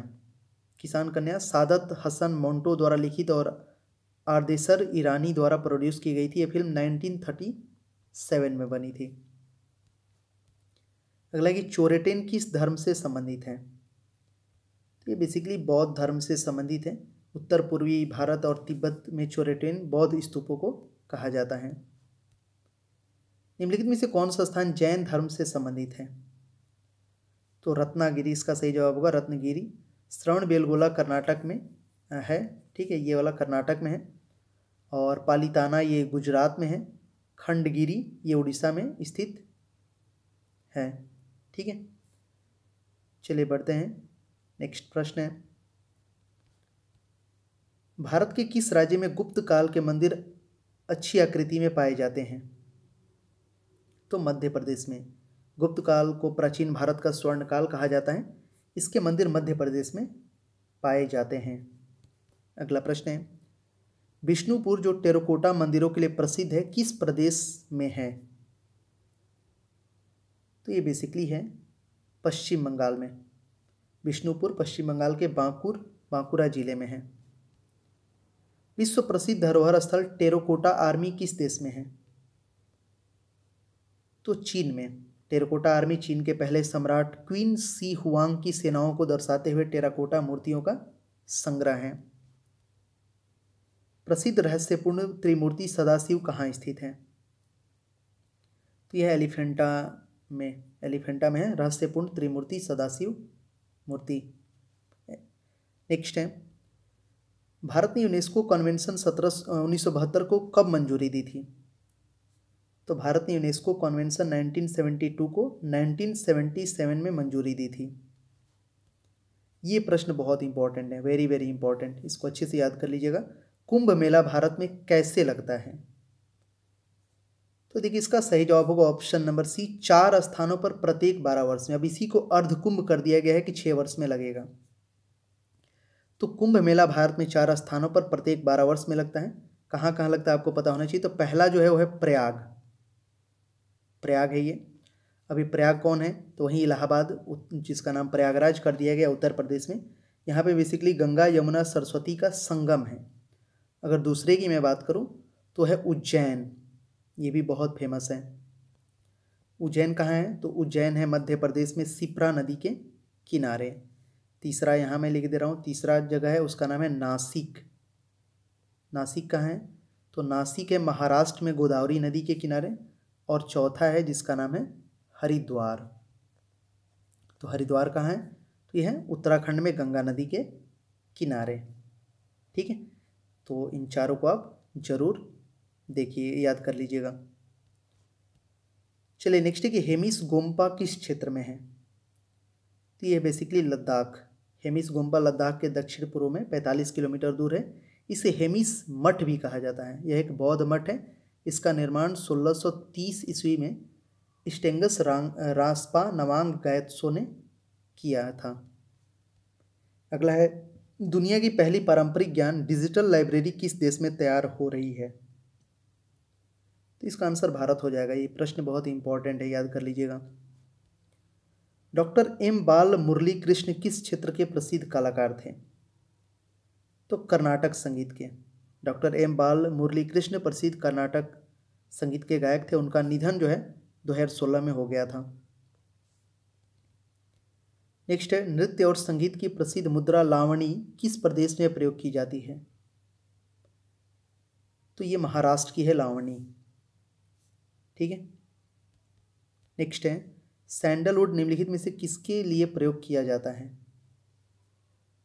किसान कन्या सादत हसन मोंटो द्वारा लिखित और आर्देसर ईरानी द्वारा प्रोड्यूस की गई थी यह फिल्म 1937 में बनी थी अगला कि चोरेटेन किस धर्म से संबंधित हैं तो ये बेसिकली बौद्ध धर्म से संबंधित हैं उत्तर पूर्वी भारत और तिब्बत में चोरेटेन बौद्ध स्तूपों को कहा जाता है निम्नलिखित में से कौन सा स्थान जैन धर्म से संबंधित है तो रत्नागिरी इसका सही जवाब होगा रत्नगिरी श्रवण बेलगोला कर्नाटक में है ठीक है ये वाला कर्नाटक में है और पालीताना ये गुजरात में है खंडगिरी ये उड़ीसा में स्थित है ठीक है चलिए बढ़ते हैं नेक्स्ट प्रश्न है भारत के किस राज्य में गुप्त काल के मंदिर अच्छी आकृति में पाए जाते हैं तो मध्य प्रदेश में गुप्त काल को प्राचीन भारत का स्वर्ण काल कहा जाता है इसके मंदिर मध्य प्रदेश में पाए जाते हैं अगला प्रश्न है विष्णुपुर जो टेरोकोटा मंदिरों के लिए प्रसिद्ध है किस प्रदेश में है तो ये बेसिकली है पश्चिम बंगाल में विष्णुपुर पश्चिम बंगाल के बांकुर बांकुरा जिले में है विश्व प्रसिद्ध धरोहर स्थल टेरोकोटा आर्मी किस देश में है तो चीन में टेराकोटा आर्मी चीन के पहले सम्राट क्वीन सी हुआंग की सेनाओं को दर्शाते हुए टेराकोटा मूर्तियों का संग्रह है प्रसिद्ध रहस्यपूर्ण त्रिमूर्ति सदाशिव कहाँ स्थित हैं तो यह एलिफेंटा में एलिफेंटा में है रहस्यपूर्ण त्रिमूर्ति सदाशिव मूर्ति नेक्स्ट है भारत ने यूनेस्को कन्वेंशन सत्रह उन्नीस को कब मंजूरी दी थी तो भारत ने यूनेस्को कॉन्वेंशन 1972 को 1977 में मंजूरी दी थी ये प्रश्न बहुत इंपॉर्टेंट है वेरी वेरी इंपॉर्टेंट इसको अच्छे से याद कर लीजिएगा कुंभ मेला भारत में कैसे लगता है तो देखिए इसका सही जवाब होगा ऑप्शन नंबर सी चार स्थानों पर प्रत्येक बारह वर्ष में अब इसी को अर्धकुंभ कर दिया गया है कि छः वर्ष में लगेगा तो कुंभ मेला भारत में चार स्थानों पर प्रत्येक बारह वर्ष में लगता है कहाँ कहाँ लगता है आपको पता होना चाहिए तो पहला जो है वो है प्रयाग प्रयाग है ये अभी प्रयाग कौन है तो वहीं इलाहाबाद जिसका नाम प्रयागराज कर दिया गया उत्तर प्रदेश में यहाँ पे बेसिकली गंगा यमुना सरस्वती का संगम है अगर दूसरे की मैं बात करूँ तो है उज्जैन ये भी बहुत फेमस है उज्जैन कहाँ है तो उज्जैन है मध्य प्रदेश में सिपरा नदी के किनारे तीसरा यहाँ मैं लिख दे रहा हूँ तीसरा जगह है उसका नाम है नासिक नासिक कहाँ है तो नासिक है महाराष्ट्र में गोदावरी नदी के किनारे और चौथा है जिसका नाम है हरिद्वार तो हरिद्वार कहाँ है तो यह है उत्तराखंड में गंगा नदी के किनारे ठीक है तो इन चारों को आप ज़रूर देखिए याद कर लीजिएगा चलिए नेक्स्ट है कि हेमिस गोम्पा किस क्षेत्र में है तो ये बेसिकली लद्दाख हेमिस गोम्पा लद्दाख के दक्षिण पूर्व में 45 किलोमीटर दूर है इसे हेमिस मठ भी कहा जाता है यह एक बौद्ध मठ है इसका निर्माण 1630 ईस्वी में स्टेंगस रांग रास्पा नवांग गायत्सो ने किया था अगला है दुनिया की पहली पारंपरिक ज्ञान डिजिटल लाइब्रेरी किस देश में तैयार हो रही है तो इसका आंसर भारत हो जाएगा ये प्रश्न बहुत इंपॉर्टेंट है याद कर लीजिएगा डॉक्टर एम बाल मुरली कृष्ण किस क्षेत्र के प्रसिद्ध कलाकार थे तो कर्नाटक संगीत के डॉक्टर एम बाल मुरली कृष्ण प्रसिद्ध कर्नाटक संगीत के गायक थे उनका निधन जो है दो हजार सोलह में हो गया था नेक्स्ट है नृत्य और संगीत की प्रसिद्ध मुद्रा लावणी किस प्रदेश में प्रयोग की जाती है तो ये महाराष्ट्र की है लावणी ठीक है नेक्स्ट है सैंडलवुड निम्नलिखित में से किसके लिए प्रयोग किया जाता है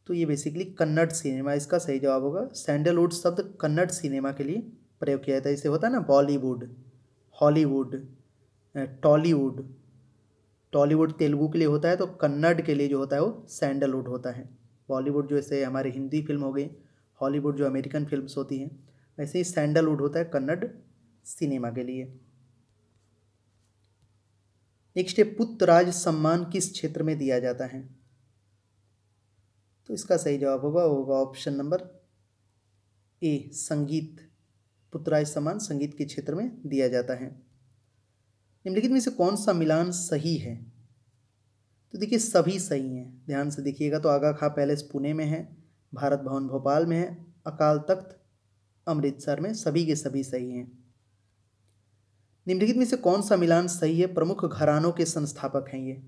तो ये बेसिकली कन्नड़ सिनेमा इसका सही जवाब होगा सैंडलवुड शब्द कन्नड़ सिनेमा के लिए प्रयोग किया जाता है इसे होता है ना Bollywood Hollywood Tollywood Tollywood Telugu के लिए होता है तो कन्नड़ के लिए जो होता है वो सैंडलवुड होता है बॉलीवुड जो ऐसे हमारे हिंदी फिल्म हो गई हॉलीवुड जो अमेरिकन फिल्म्स होती हैं वैसे ही सैंडलवुड होता है कन्नड़ सिनेमा के लिए नेक्स्ट है राज सम्मान किस क्षेत्र में दिया जाता है तो इसका सही जवाब होगा होगा ऑप्शन नंबर ए संगीत पुत्राय समान संगीत के क्षेत्र में दिया जाता है निम्नलिखित में से कौन सा मिलान सही है तो देखिए सभी सही हैं ध्यान से देखिएगा तो आगा खा पैलेस पुणे में है भारत भवन भोपाल में है अकाल तख्त अमृतसर में सभी के सभी सही हैं निम्नलिखित में से कौन सा मिलान सही है प्रमुख घरानों के संस्थापक हैं ये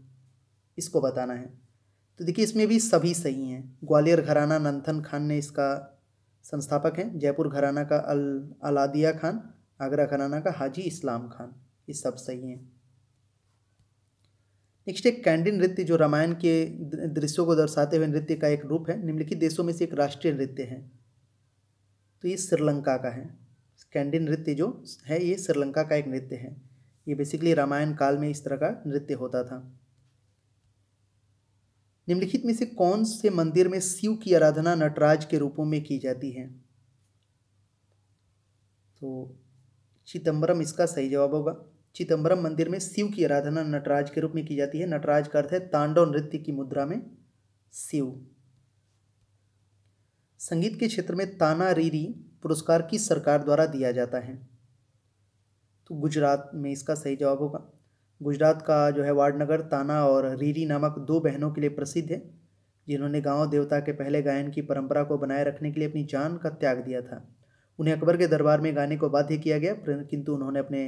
इसको बताना है तो देखिए इसमें भी सभी सही हैं ग्वालियर घराना नंथन खान ने इसका संस्थापक हैं जयपुर घराना का अल अलादिया खान आगरा घराना का हाजी इस्लाम खान ये सब सही हैं नेक्स्ट एक कैंडी नृत्य जो रामायण के दृश्यों को दर्शाते हुए नृत्य का एक रूप है निम्नलिखित देशों में से एक राष्ट्रीय नृत्य है तो ये श्रीलंका का है कैंडी नृत्य जो है ये श्रीलंका का एक नृत्य है ये बेसिकली रामायण काल में इस तरह का नृत्य होता था निम्नलिखित में से कौन से मंदिर में शिव की आराधना नटराज के रूपों में की जाती है तो चिदम्बरम इसका सही जवाब होगा चिदम्बरम मंदिर में शिव की आराधना नटराज के रूप में की जाती है नटराज का अर्थ है तांडव नृत्य की मुद्रा में शिव संगीत के क्षेत्र में ताना रीरी पुरस्कार किस सरकार द्वारा दिया जाता है तो गुजरात में इसका सही जवाब होगा गुजरात का जो है वाडनगर ताना और रीरी नामक दो बहनों के लिए प्रसिद्ध है जिन्होंने गांव देवता के पहले गायन की परंपरा को बनाए रखने के लिए अपनी जान का त्याग दिया था उन्हें अकबर के दरबार में गाने को बाध्य किया गया किंतु उन्होंने अपने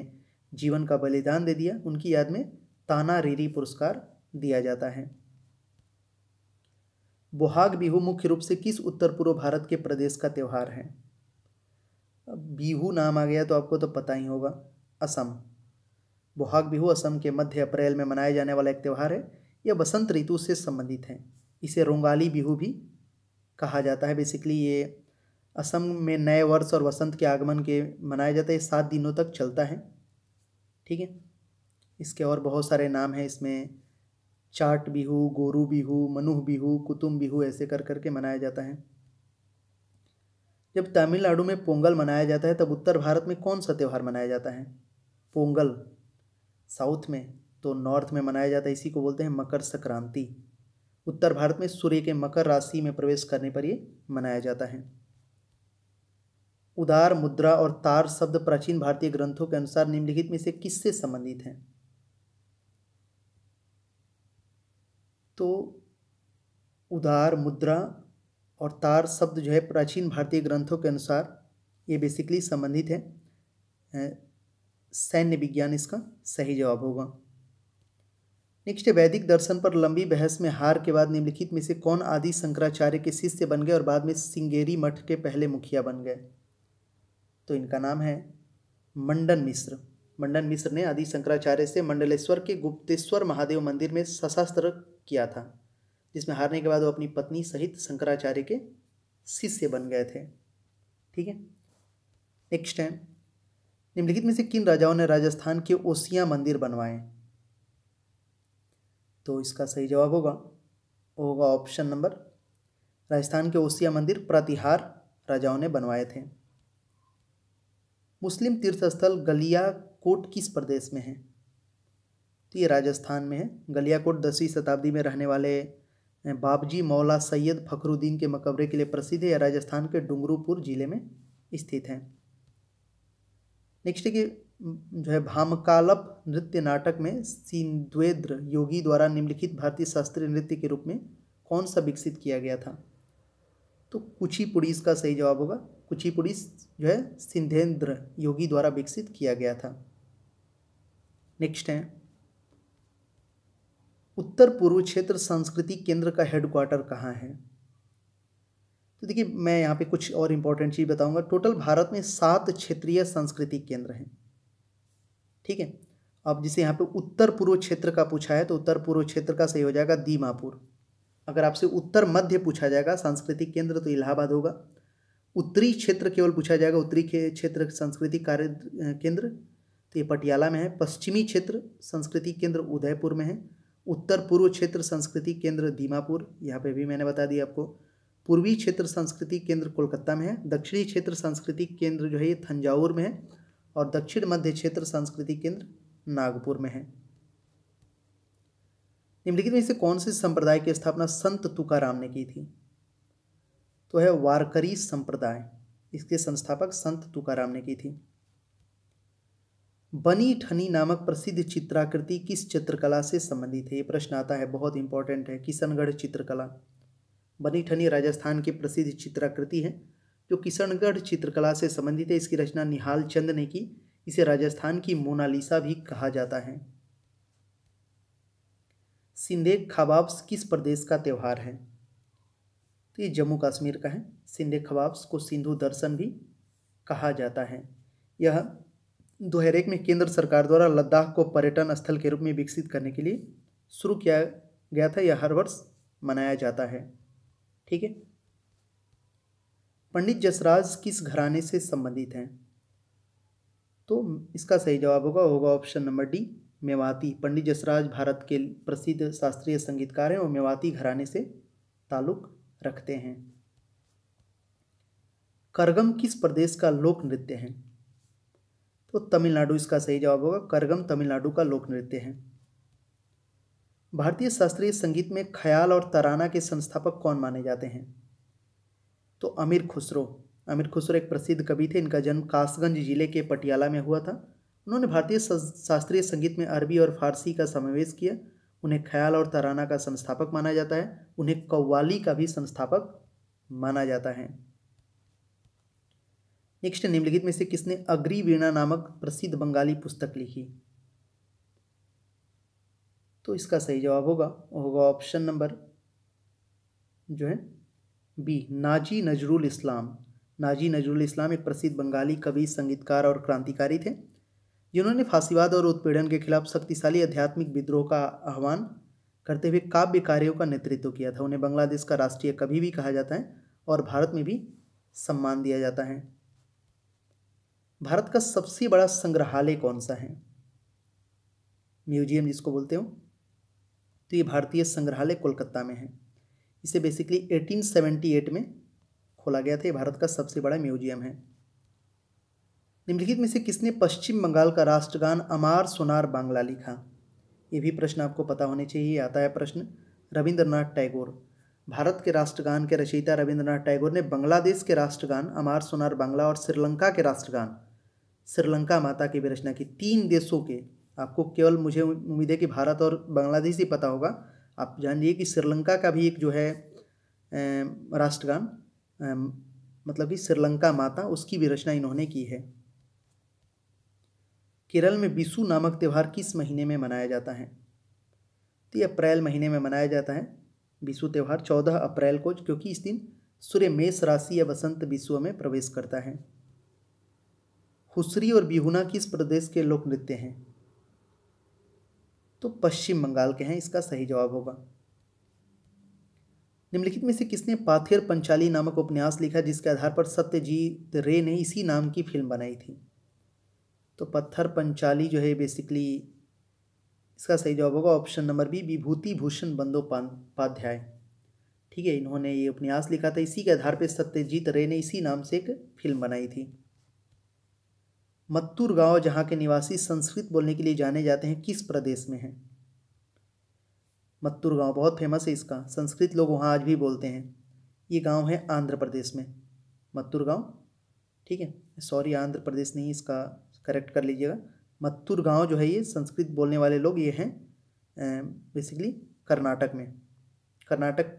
जीवन का बलिदान दे दिया उनकी याद में ताना रीरी पुरस्कार दिया जाता है बोहाग बिहू मुख्य रूप से किस उत्तर पूर्व भारत के प्रदेश का त्यौहार है बिहू नाम आ गया तो आपको तो पता ही होगा असम बोहाग बिहू असम के मध्य अप्रैल में मनाया जाने वाला एक त्यौहार है यह बसंत ऋतु से संबंधित है इसे रोंगाली बिहू भी कहा जाता है बेसिकली ये असम में नए वर्ष और वसंत के आगमन के मनाया जाता है सात दिनों तक चलता है ठीक है इसके और बहुत सारे नाम हैं इसमें चाट बिहू गोरू बिहू मनुह बिहू कुतुम बिहू ऐसे कर करके मनाया जाता है जब तमिलनाडु में पोंगल मनाया जाता है तब उत्तर भारत में कौन सा त्यौहार मनाया जाता है पोंगल साउथ में तो नॉर्थ में मनाया जाता है इसी को बोलते हैं मकर संक्रांति उत्तर भारत में सूर्य के मकर राशि में प्रवेश करने पर ये मनाया जाता है उदार मुद्रा और तार शब्द प्राचीन भारतीय ग्रंथों के अनुसार निम्नलिखित में से किससे संबंधित हैं तो उदार मुद्रा और तार शब्द जो है प्राचीन भारतीय ग्रंथों के अनुसार ये बेसिकली संबंधित हैं सैन्य विज्ञान इसका सही जवाब होगा नेक्स्ट वैदिक दर्शन पर लंबी बहस में हार के बाद निम्नलिखित में से कौन आदि शंकराचार्य के शिष्य बन गए और बाद में सिंगेरी मठ के पहले मुखिया बन गए तो इनका नाम है मंडन मिश्र मंडन मिश्र ने आदि शंकराचार्य से मंडलेश्वर के गुप्तेश्वर महादेव मंदिर में सशस्त्र किया था जिसमें हारने के बाद वो अपनी पत्नी सहित शंकराचार्य के शिष्य बन गए थे ठीक है नेक्स्ट है निम्नलिखित में से किन राजाओं ने राजस्थान के ओसिया मंदिर बनवाए तो इसका सही जवाब होगा होगा ऑप्शन नंबर राजस्थान के ओसिया मंदिर प्रतिहार राजाओं ने बनवाए थे मुस्लिम तीर्थस्थल गलिया कोट किस प्रदेश में है तो ये राजस्थान में है गलिया कोट दसवीं शताब्दी में रहने वाले बाबजी मौला सैयद फखरुद्दीन के मकबरे के लिए प्रसिद्ध है यह राजस्थान के डुंगरूपुर जिले में स्थित हैं नेक्स्ट है कि जो है भामकालप नृत्य नाटक में सिंद्वेद्र योगी द्वारा निम्नलिखित भारतीय शास्त्रीय नृत्य के रूप में कौन सा विकसित किया गया था तो कुचिपुड़ी इसका सही जवाब होगा कुचिपुड़ी जो है सिंधेंद्र योगी द्वारा विकसित किया गया था नेक्स्ट है उत्तर पूर्व क्षेत्र सांस्कृतिक केंद्र का हेडक्वार्टर कहाँ है तो देखिए मैं यहाँ पे कुछ और इम्पोर्टेंट चीज़ बताऊँगा टोटल भारत में सात क्षेत्रीय सांस्कृतिक केंद्र हैं ठीक है अब जिसे यहाँ पे उत्तर पूर्व क्षेत्र का पूछा है तो उत्तर पूर्व क्षेत्र का सही हो जाएगा दीमापुर अगर आपसे उत्तर मध्य पूछा जाएगा सांस्कृतिक केंद्र तो इलाहाबाद होगा उत्तरी क्षेत्र केवल पूछा जाएगा उत्तरी क्षेत्र सांस्कृतिक कार्य केंद्र तो ये पटियाला में है पश्चिमी क्षेत्र सांस्कृतिक केंद्र उदयपुर में है उत्तर पूर्व क्षेत्र सांस्कृतिक केंद्र दीमापुर यहाँ पे भी मैंने बता दिया आपको पूर्वी क्षेत्र संस्कृति केंद्र कोलकाता में है दक्षिणी क्षेत्र संस्कृति केंद्र जो है ये थंजावुर में है और दक्षिण मध्य क्षेत्र संस्कृति केंद्र नागपुर में है निम्नलिखित में से कौन से संप्रदाय की स्थापना संत तुकाराम ने की थी तो है वारकरी संप्रदाय इसके संस्थापक संत तुकाराम ने की थी बनी ठनी नामक प्रसिद्ध चित्राकृति किस चित्रकला से संबंधित है ये प्रश्न आता है बहुत इंपॉर्टेंट है किशनगढ़ चित्रकला बनी ठनी राजस्थान की प्रसिद्ध चित्राकृति है जो किशनगढ़ चित्रकला से संबंधित है इसकी रचना निहाल चंद ने की इसे राजस्थान की मोनालिसा भी कहा जाता है सिंधे खबाब्स किस प्रदेश का त्यौहार है तो ये जम्मू कश्मीर का है सिंधे खबाब्स को सिंधु दर्शन भी कहा जाता है यह दोहरेक में केंद्र सरकार द्वारा लद्दाख को पर्यटन स्थल के रूप में विकसित करने के लिए शुरू किया गया था यह हर वर्ष मनाया जाता है ठीक है पंडित जसराज किस घराने से संबंधित हैं तो इसका सही जवाब होगा होगा option number D Mewati Pandit Jasraj Bharat के प्रसिद्ध शास्त्रीय संगीतकार हैं और मेवाती घराने से ताल्लुक रखते हैं करगम किस प्रदेश का लोक नृत्य है तो तमिलनाडु इसका सही जवाब होगा करगम तमिलनाडु का लोक नृत्य है भारतीय शास्त्रीय संगीत में ख्याल और तराना के संस्थापक कौन माने जाते हैं तो अमीर खुसरो अमीर खुसरो एक प्रसिद्ध कवि थे इनका जन्म कासगंज जिले के पटियाला में हुआ था उन्होंने भारतीय शास्त्रीय संगीत में अरबी और फारसी का समावेश किया उन्हें ख्याल और तराना का संस्थापक माना जाता है उन्हें कव्वाली का भी संस्थापक माना जाता है नेक्स्ट निम्नलिखित में से किसने अग्री वीणा नामक प्रसिद्ध बंगाली पुस्तक लिखी तो इसका सही जवाब होगा होगा ऑप्शन नंबर जो है बी नाजी नजरुल इस्लाम नाजी नजरुल इस्लाम एक प्रसिद्ध बंगाली कवि संगीतकार और क्रांतिकारी थे जिन्होंने फांसीवाद और उत्पीड़न के खिलाफ शक्तिशाली आध्यात्मिक विद्रोह का आह्वान करते हुए काव्य कार्यों का नेतृत्व किया था उन्हें बांग्लादेश का राष्ट्रीय कवि भी कहा जाता है और भारत में भी सम्मान दिया जाता है भारत का सबसे बड़ा संग्रहालय कौन सा है म्यूजियम जिसको बोलते हो तो ये भारतीय संग्रहालय कोलकाता में है इसे बेसिकली 1878 में खोला गया था ये भारत का सबसे बड़ा म्यूजियम है निम्नलिखित में से किसने पश्चिम बंगाल का राष्ट्रगान अमार सोनार बांग्ला लिखा ये भी प्रश्न आपको पता होने चाहिए आता है प्रश्न रविंद्रनाथ टैगोर भारत के राष्ट्रगान के रचयिता रविंद्रनाथ टैगोर ने बांग्लादेश के राष्ट्रगान अमार सोनार बांग्ला और श्रीलंका के राष्ट्रगान श्रीलंका माता की भी रचना की तीन देशों के आपको केवल मुझे उम्मीद है कि भारत और बांग्लादेश ही पता होगा आप जान लीजिए कि श्रीलंका का भी एक जो है राष्ट्रगान मतलब कि श्रीलंका माता उसकी भी रचना इन्होंने की है केरल में बिसु नामक त्यौहार किस महीने में मनाया जाता है तो अप्रैल महीने में मनाया जाता है बिसु त्यौहार चौदह अप्रैल को क्योंकि इस दिन सूर्य मेष राशि या वसंत विश्व में प्रवेश करता है हुसरी और बिहुना किस प्रदेश के लोक नृत्य हैं तो पश्चिम बंगाल के हैं इसका सही जवाब होगा निम्नलिखित में से किसने पाथेर पंचाली नामक उपन्यास लिखा जिसके आधार पर सत्यजीत रे ने इसी नाम की फिल्म बनाई थी तो पत्थर पंचाली जो है बेसिकली इसका सही जवाब होगा option number B Bibhuti Bhushan Bandopadhyay ठीक है इन्होंने ये उपन्यास लिखा था इसी के आधार पर सत्यजीत रे ने इसी नाम से एक फिल्म बनाई थी मत्तूर गांव जहां के निवासी संस्कृत बोलने के लिए जाने जाते हैं किस प्रदेश में है मत्तूर गांव बहुत फेमस है इसका संस्कृत लोग वहाँ आज भी बोलते हैं ये गांव है आंध्र प्रदेश में मत्तूर गांव ठीक है सॉरी आंध्र प्रदेश नहीं इसका करेक्ट कर लीजिएगा मत्तूर गांव जो है ये संस्कृत बोलने वाले लोग ये हैं बेसिकली कर्नाटक में कर्नाटक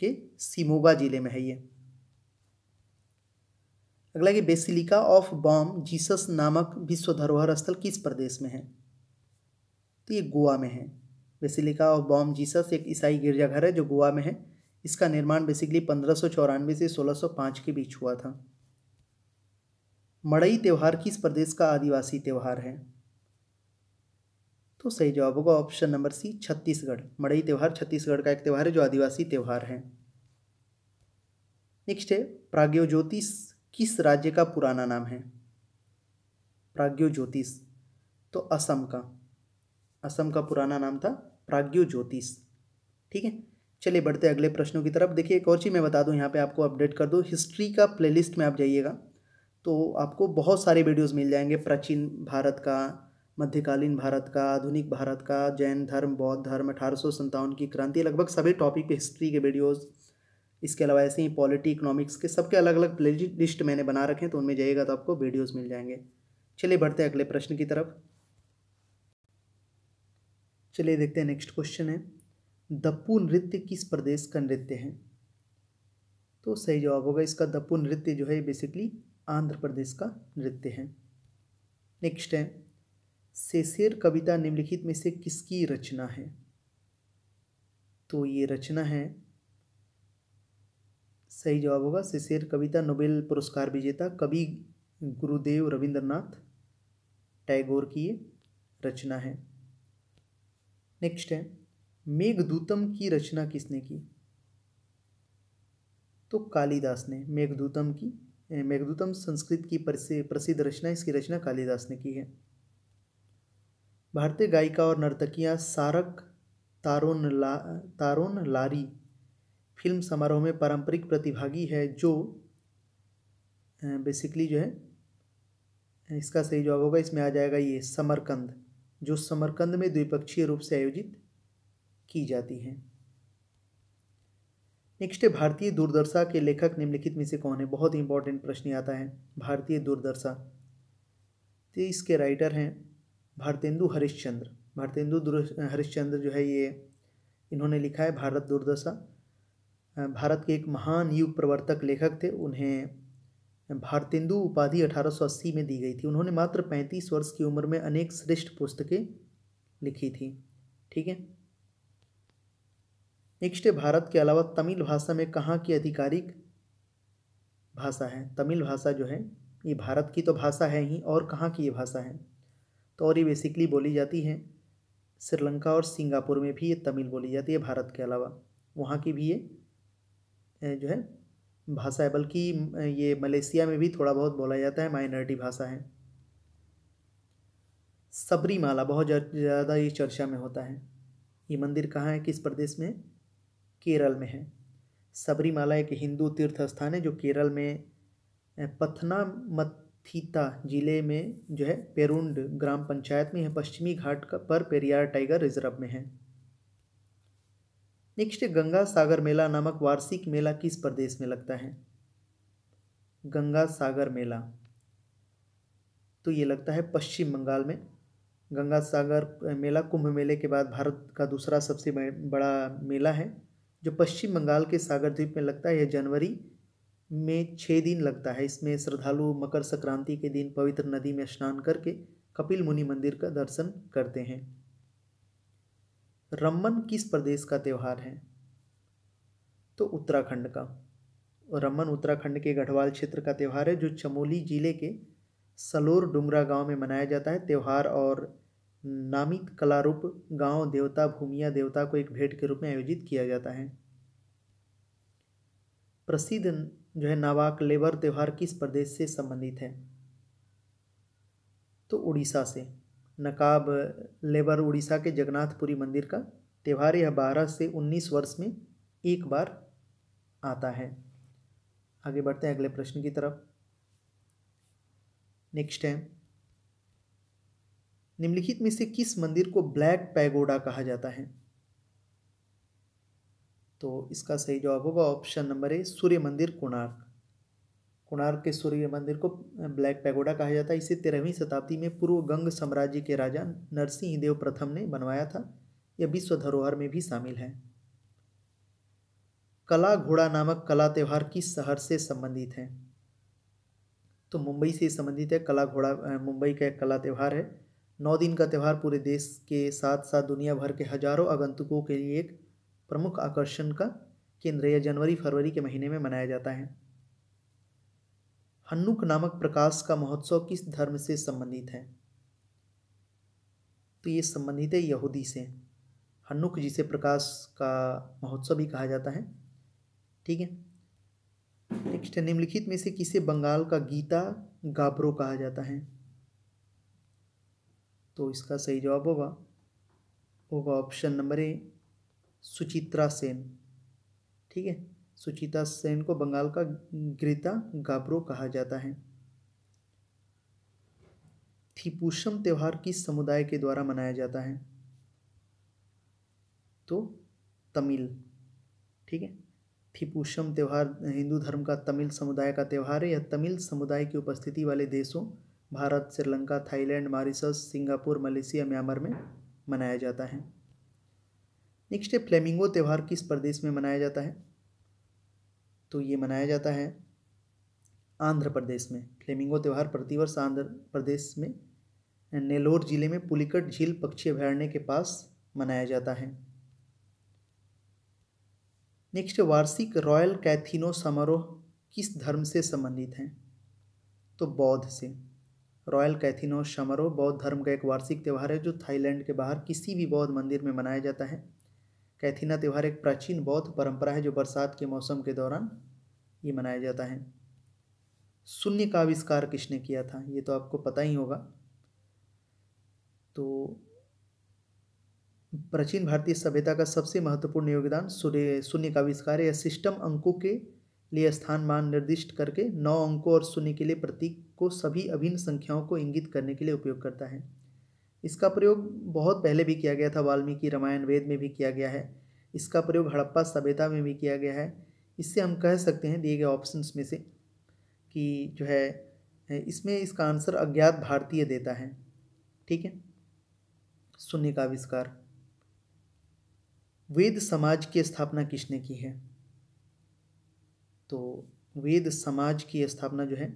के सिमोगा ज़िले में है ये अगला कि बेसिलिका ऑफ बॉम जीसस नामक विश्व धरोहर स्थल किस प्रदेश में है तो ये गोवा में है बेसिलिका ऑफ बॉम जीसस एक ईसाई गिरजाघर है जो गोवा में है इसका निर्माण बेसिकली पंद्रह से 1605 के बीच हुआ था मड़ई त्यौहार किस प्रदेश का आदिवासी त्यौहार है तो सही जवाब होगा option number C Chhattisgarh Madai त्यौहार छत्तीसगढ़ का एक त्यौहार है जो आदिवासी त्यौहार है नेक्स्ट है प्राग्योज्योतिष किस राज्य का पुराना नाम है प्राज्ञो ज्योतिष तो असम का असम का पुराना नाम था प्राज्ञो ज्योतिष ठीक है चलिए बढ़ते अगले प्रश्नों की तरफ देखिए एक और चीज़ मैं बता दूँ यहाँ पे आपको अपडेट कर दूँ हिस्ट्री का प्लेलिस्ट में आप जाइएगा तो आपको बहुत सारे वीडियोस मिल जाएंगे प्राचीन भारत का मध्यकालीन भारत का आधुनिक भारत का जैन धर्म बौद्ध धर्म अठारह की क्रांति लगभग सभी टॉपिक पे हिस्ट्री के वीडियोज़ इसके अलावा ऐसे ही पॉलिटी इकोनॉमिक्स के सबके अलग अलग प्ले लिस्ट मैंने बना रखे हैं तो उनमें जाइएगा तो आपको वीडियोस मिल जाएंगे चलिए बढ़ते हैं अगले प्रश्न की तरफ चलिए देखते हैं नेक्स्ट क्वेश्चन है दप्पू नृत्य किस प्रदेश का नृत्य है तो सही जवाब होगा इसका दप्पू नृत्य जो है बेसिकली आंध्र प्रदेश का नृत्य है नेक्स्ट है सेसेर कविता निम्नलिखित में से किसकी रचना है तो ये रचना है सही जवाब होगा शिशिर कविता नोबेल पुरस्कार विजेता कवि गुरुदेव रविंद्रनाथ टैगोर की रचना है नेक्स्ट है मेघदूतम की रचना किसने की तो कालिदास ने मेघदूतम की मेघदूतम संस्कृत की प्रसिद्ध रचना इसकी रचना कालिदास ने की है भारतीय गायिका और नर्तकियां सारक तारोन ला तारोन लारी फिल्म समारोह में पारंपरिक प्रतिभागी है जो बेसिकली जो है इसका सही जवाब होगा इसमें आ जाएगा ये समरकंद जो समरकंद में द्विपक्षीय रूप से आयोजित की जाती है नेक्स्ट है भारतीय दूरदर्शा के लेखक निम्नलिखित में से कौन है बहुत इंपॉर्टेंट प्रश्न आता है भारतीय दूरदर्शा तो इसके राइटर हैं भारतेंदु हरिश्चंद्र भारतेंदु हरिश्चंद्र जो है ये इन्होंने लिखा है भारत दूरदर्शा भारत के एक महान युग प्रवर्तक लेखक थे उन्हें भारतेंदु उपाधि 1880 में दी गई थी उन्होंने मात्र 35 वर्ष की उम्र में अनेक श्रेष्ठ पुस्तकें लिखी थी ठीक है नेक्स्ट है भारत के अलावा तमिल भाषा में कहाँ की आधिकारिक भाषा है तमिल भाषा जो है ये भारत की तो भाषा है ही और कहाँ की ये भाषा है तो और ये बेसिकली बोली जाती है श्रीलंका और सिंगापुर में भी ये तमिल बोली जाती है भारत के अलावा वहाँ की भी ये जो है भाषा है बल्कि ये मलेशिया में भी थोड़ा बहुत बोला जाता है माइनॉरिटी भाषा है सबरीमाला बहुत ज़्यादा ये चर्चा में होता है ये मंदिर कहाँ है किस प्रदेश में केरल में है सबरीमाला एक हिंदू तीर्थ स्थान है जो केरल में पथनामथीता जिले में जो है पेरुंड ग्राम पंचायत में है पश्चिमी घाट पर पेरियार टाइगर रिजर्व में है नेक्स्ट गंगा सागर मेला नामक वार्षिक मेला किस प्रदेश में लगता है गंगा सागर मेला तो ये लगता है पश्चिम बंगाल में गंगा सागर मेला कुंभ मेले के बाद भारत का दूसरा सबसे बड़ा मेला है जो पश्चिम बंगाल के सागर द्वीप में लगता है यह जनवरी में छः दिन लगता है इसमें श्रद्धालु मकर संक्रांति के दिन पवित्र नदी में स्नान करके कपिल मुनि मंदिर का दर्शन करते हैं रमन किस प्रदेश का त्यौहार है तो उत्तराखंड का और रमन उत्तराखंड के गढ़वाल क्षेत्र का त्यौहार है जो चमोली जिले के सलोर डुंगरा गांव में मनाया जाता है त्यौहार और नामित कलारूप गांव देवता भूमिया देवता को एक भेंट के रूप में आयोजित किया जाता है प्रसिद्ध जो है नावाक लेबर त्यौहार किस प्रदेश से संबंधित है तो उड़ीसा से नकाब लेबर उड़ीसा के जगन्नाथपुरी मंदिर का त्यौहार यह बारह से उन्नीस वर्ष में एक बार आता है आगे बढ़ते हैं अगले प्रश्न की तरफ नेक्स्ट है निम्नलिखित में से किस मंदिर को ब्लैक पैगोडा कहा जाता है तो इसका सही जवाब होगा ऑप्शन नंबर ए सूर्य मंदिर कोणार्क कोणार्क के सूर्य मंदिर को ब्लैक पैगोडा कहा जाता है इसे तेरहवीं शताब्दी में पूर्व गंग साम्राज्य के राजा नरसिंह देव प्रथम ने बनवाया था यह विश्व धरोहर में भी शामिल है कला घोड़ा नामक कला त्यौहार किस शहर से संबंधित है तो मुंबई से संबंधित है कला घोड़ा मुंबई का एक कला त्यौहार है नौ दिन का त्यौहार पूरे देश के साथ साथ दुनिया भर के हजारों आगंतुकों के लिए एक प्रमुख आकर्षण का केंद्र यह जनवरी फरवरी के महीने में मनाया जाता है हन्नुक नामक प्रकाश का महोत्सव किस धर्म से संबंधित है तो ये संबंधित है यहूदी से हन्नुक जिसे प्रकाश का महोत्सव भी कहा जाता है ठीक है नेक्स्ट निम्नलिखित में से किसे बंगाल का गीता गाब्रो कहा जाता है तो इसका सही जवाब होगा होगा option number A Suchitra Sen ठीक है सुचिता सेन को बंगाल का ग्रीता गाब्रो कहा जाता है थीपूषम त्यौहार किस समुदाय के द्वारा मनाया जाता है तो तमिल ठीक है थिपूषम त्यौहार हिंदू धर्म का तमिल समुदाय का त्यौहार है यह तमिल समुदाय की उपस्थिति वाले देशों Bharat Sri Lanka Thailand Mauritius Singapore Malaysia Myanmar में मनाया जाता है नेक्स्ट है फ्लेमिंगो त्यौहार किस प्रदेश में मनाया जाता है तो ये मनाया जाता है आंध्र प्रदेश में फ्लेमिंगो त्यौहार प्रतिवर्ष आंध्र प्रदेश में नेलोर जिले में पुलिकट झील पक्षी अभ्यारण्य के पास मनाया जाता है नेक्स्ट वार्षिक रॉयल कैथिनो समारोह किस धर्म से संबंधित हैं तो बौद्ध से रॉयल कैथिनो समारोह बौद्ध धर्म का एक वार्षिक त्यौहार है जो थाईलैंड के बाहर किसी भी बौद्ध मंदिर में मनाया जाता है कैथीना त्यौहार एक प्राचीन बौद्ध परंपरा है जो बरसात के मौसम के दौरान ये मनाया जाता है शून्य का आविष्कार किसने किया था ये तो आपको पता ही होगा तो प्राचीन भारतीय सभ्यता का सबसे महत्वपूर्ण योगदान सूर्य शून्य का आविष्कार या सिस्टम अंकों के लिए स्थान मान निर्दिष्ट करके नौ अंकों और शून्य के लिए प्रतीक को सभी अभिन्न संख्याओं को इंगित करने के लिए उपयोग करता है इसका प्रयोग बहुत पहले भी किया गया था वाल्मीकि रामायण वेद में भी किया गया है इसका प्रयोग हड़प्पा सभ्यता में भी किया गया है इससे हम कह सकते हैं दिए गए ऑप्शंस में से कि जो है इसमें इसका आंसर अज्ञात भारतीय देता है ठीक है शून्य का आविष्कार वेद समाज की स्थापना किसने की है तो वेद समाज की स्थापना जो है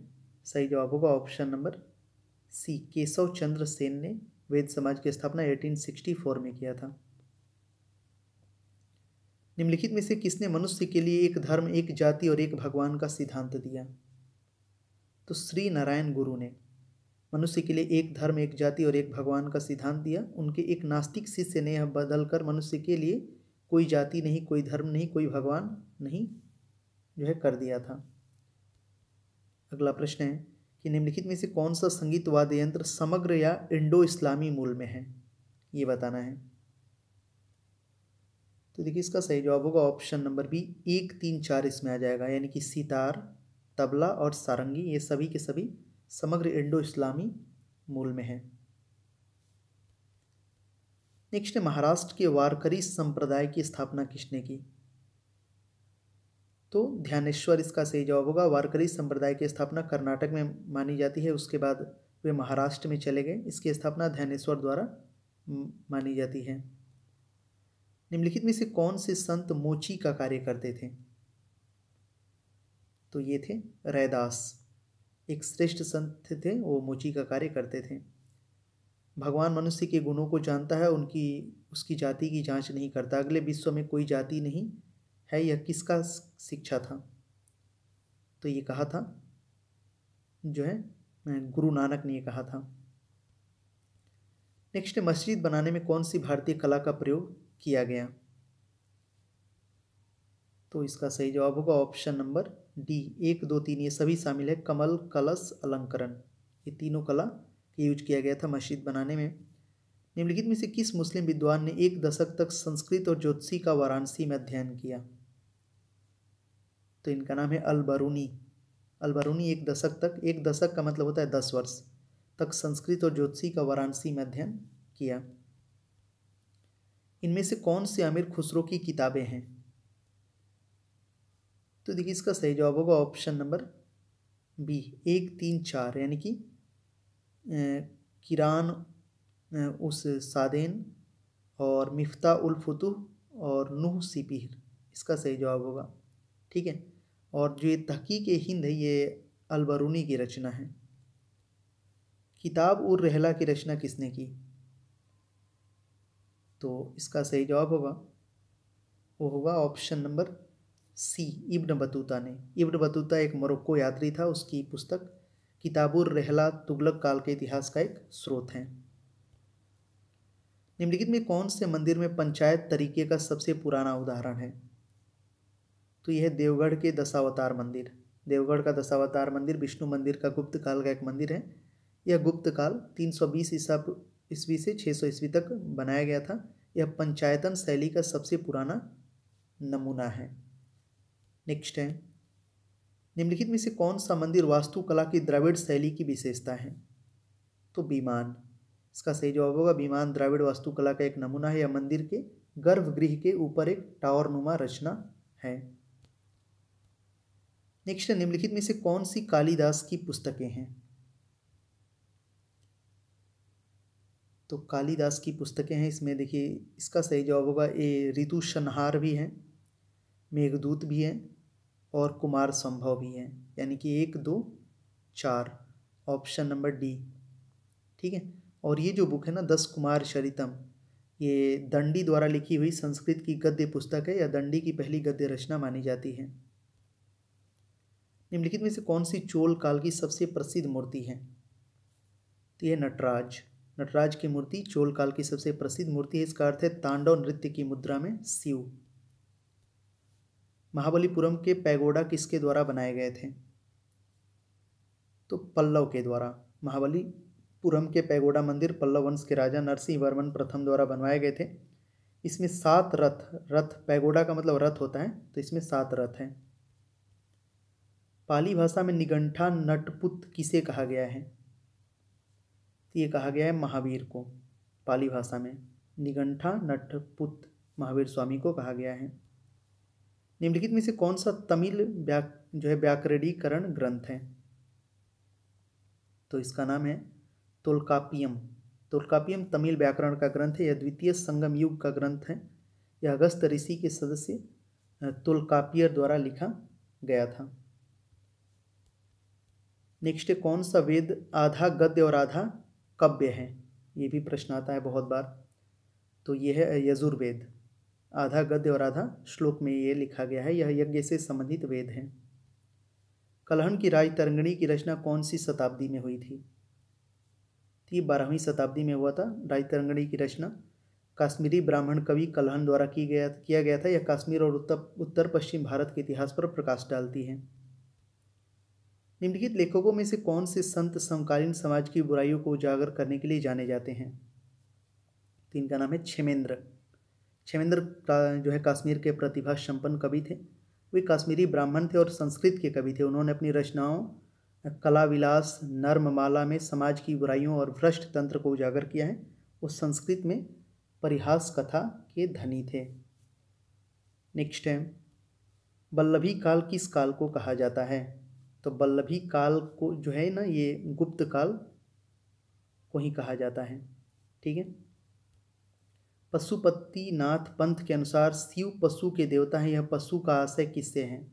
सही जवाब होगा option number C Keshav Chandra Sen ने वेद समाज की स्थापना 1864 में किया था निम्नलिखित में से किसने मनुष्य के लिए एक धर्म एक जाति और एक भगवान का सिद्धांत दिया तो श्री नारायण गुरु ने मनुष्य के लिए एक धर्म एक जाति और एक भगवान का सिद्धांत दिया उनके एक नास्तिक शिष्य ने यह बदल कर मनुष्य के लिए कोई जाति नहीं कोई धर्म नहीं कोई भगवान नहीं जो है कर दिया था अगला प्रश्न है कि निम्नलिखित में से कौन सा संगीत वाद्य यंत्र समग्र या इंडो इस्लामी मूल में है ये बताना है तो देखिए इसका सही जवाब होगा ऑप्शन नंबर बी एक तीन चार इसमें आ जाएगा यानी कि सितार तबला और सारंगी ये सभी के सभी समग्र इंडो इस्लामी मूल में है नेक्स्ट है महाराष्ट्र के वारकरी संप्रदाय की स्थापना किसने की तो ध्यानेश्वर इसका सही जवाब होगा वारकरी संप्रदाय की स्थापना कर्नाटक में मानी जाती है उसके बाद वे महाराष्ट्र में चले गए इसकी स्थापना ध्यानेश्वर द्वारा मानी जाती है निम्नलिखित में से कौन से संत मोची का कार्य करते थे तो ये थे रैदास एक श्रेष्ठ संत थे वो मोची का कार्य करते थे भगवान मनुष्य के गुणों को जानता है उनकी उसकी जाति की जांच नहीं करता अगले विश्व में कोई जाति नहीं है यह किसका शिक्षा था तो ये कहा था जो है गुरु नानक ने ये कहा था नेक्स्ट मस्जिद बनाने में कौन सी भारतीय कला का प्रयोग किया गया तो इसका सही जवाब होगा ऑप्शन नंबर डी एक दो तीन ये सभी शामिल है कमल कलश अलंकरण ये तीनों कला यूज किया गया था मस्जिद बनाने में निम्नलिखित में से किस मुस्लिम विद्वान ने एक दशक तक संस्कृत और ज्योतिषी का वाराणसी में अध्ययन किया तो इनका नाम है अलबरूनी अलबरूनी एक दशक तक एक दशक का मतलब होता है दस वर्ष तक संस्कृत और ज्योतिषी का वाराणसी में अध्ययन किया इनमें से कौन से आमिर खुसरो की किताबें हैं तो देखिए इसका सही जवाब होगा ऑप्शन नंबर बी एक तीन चार यानी कि किरान उस सादेन और मिफ्ता उल और नूह सिपिर इसका सही जवाब होगा ठीक है और जो ये तहकीक हिंद है ये अलबरूनी की रचना है किताब उर रहला की रचना किसने की तो इसका सही जवाब होगा वो होगा option number C Ibn Battuta ने इब्न बतूता एक मोरक्को यात्री था उसकी पुस्तक किताबुर रहला तुगलक काल के इतिहास का एक स्रोत है निम्नलिखित में कौन से मंदिर में पंचायत तरीके का सबसे पुराना उदाहरण है तो यह देवगढ़ के दशावतार मंदिर देवगढ़ का दशावतार मंदिर विष्णु मंदिर का गुप्त काल का एक मंदिर है यह गुप्त काल 320 ईसा ईस्वी से 600 ईस्वी तक बनाया गया था यह पंचायतन शैली का सबसे पुराना नमूना है नेक्स्ट है निम्नलिखित में से कौन सा मंदिर वास्तुकला की द्रविड़ शैली की विशेषता है तो विमान इसका सही जवाब होगा विमान द्राविड़ वास्तुकला का एक नमूना है यह मंदिर के गर्भगृह के ऊपर एक टावर नुमा रचना है नेक्स्ट है निम्नलिखित में से कौन सी कालिदास की पुस्तकें हैं तो कालिदास की पुस्तकें हैं इसमें देखिए इसका सही जवाब होगा ए ऋतु शनहार भी हैं मेघदूत भी हैं और कुमार संभव भी हैं यानी कि एक दो चार ऑप्शन नंबर डी ठीक है और ये जो बुक है ना दस कुमार शरितम ये दंडी द्वारा लिखी हुई संस्कृत की गद्य पुस्तक है या दंडी की पहली गद्य रचना मानी जाती है निम्नलिखित में से कौन सी चोल काल की सबसे प्रसिद्ध मूर्ति है तो यह नटराज नटराज की मूर्ति चोल काल की सबसे प्रसिद्ध मूर्ति है इसका अर्थ है तांडव नृत्य की मुद्रा में शिव महाबलीपुरम के पैगोडा किसके द्वारा बनाए गए थे तो पल्लव के द्वारा महाबलीपुरम के पैगोडा मंदिर पल्लव वंश के राजा नरसिंह वर्मन प्रथम द्वारा बनवाए गए थे इसमें सात रथ रथ पैगोडा का मतलब रथ होता है तो इसमें सात रथ हैं पाली भाषा में निगंठा नटपुत किसे कहा गया है तो ये कहा गया है महावीर को पाली भाषा में निगंठा नटपुत महावीर स्वामी को कहा गया है निम्नलिखित में से कौन सा तमिल व्या जो है व्याकरणीकरण ग्रंथ है तो इसका नाम है तोलकापियम तोलकापियम तमिल व्याकरण का ग्रंथ है यह द्वितीय संगम युग का ग्रंथ है यह अगस्त ऋषि के सदस्य तुलकापियर द्वारा लिखा गया था नेक्स्ट कौन सा वेद आधा गद्य और आधा कव्य है ये भी प्रश्न आता है बहुत बार तो ये है यजुर्वेद आधा गद्य और आधा श्लोक में ये लिखा गया है यह यज्ञ से संबंधित वेद हैं कलहन की राज तरंगणी की रचना कौन सी शताब्दी में हुई थी ये बारहवीं शताब्दी में हुआ था राज तरंगणी की रचना काश्मीरी ब्राह्मण कवि कलहन द्वारा की गया किया गया था यह काश्मीर और उत्तर उत्तर पश्चिम भारत के इतिहास पर प्रकाश डालती है निम्नलिखित लेखकों में से कौन से संत समकालीन समाज की बुराइयों को उजागर करने के लिए जाने जाते हैं तो इनका नाम है छेमेंद्र छेमेंद्र जो है कश्मीर के प्रतिभा संपन्न कवि थे वे कश्मीरी ब्राह्मण थे और संस्कृत के कवि थे उन्होंने अपनी रचनाओं कला विलास नर्म माला में समाज की बुराइयों और भ्रष्ट तंत्र को उजागर किया है वो संस्कृत में परिहास कथा के धनी थे नेक्स्ट है बल्लभी काल किस काल को कहा जाता है तो बल्लभी काल को जो है ना ये गुप्त काल को ही कहा जाता है ठीक है पशुपति नाथ पंथ के अनुसार शिव पशु के देवता हैं यह पशु का आशय किससे हैं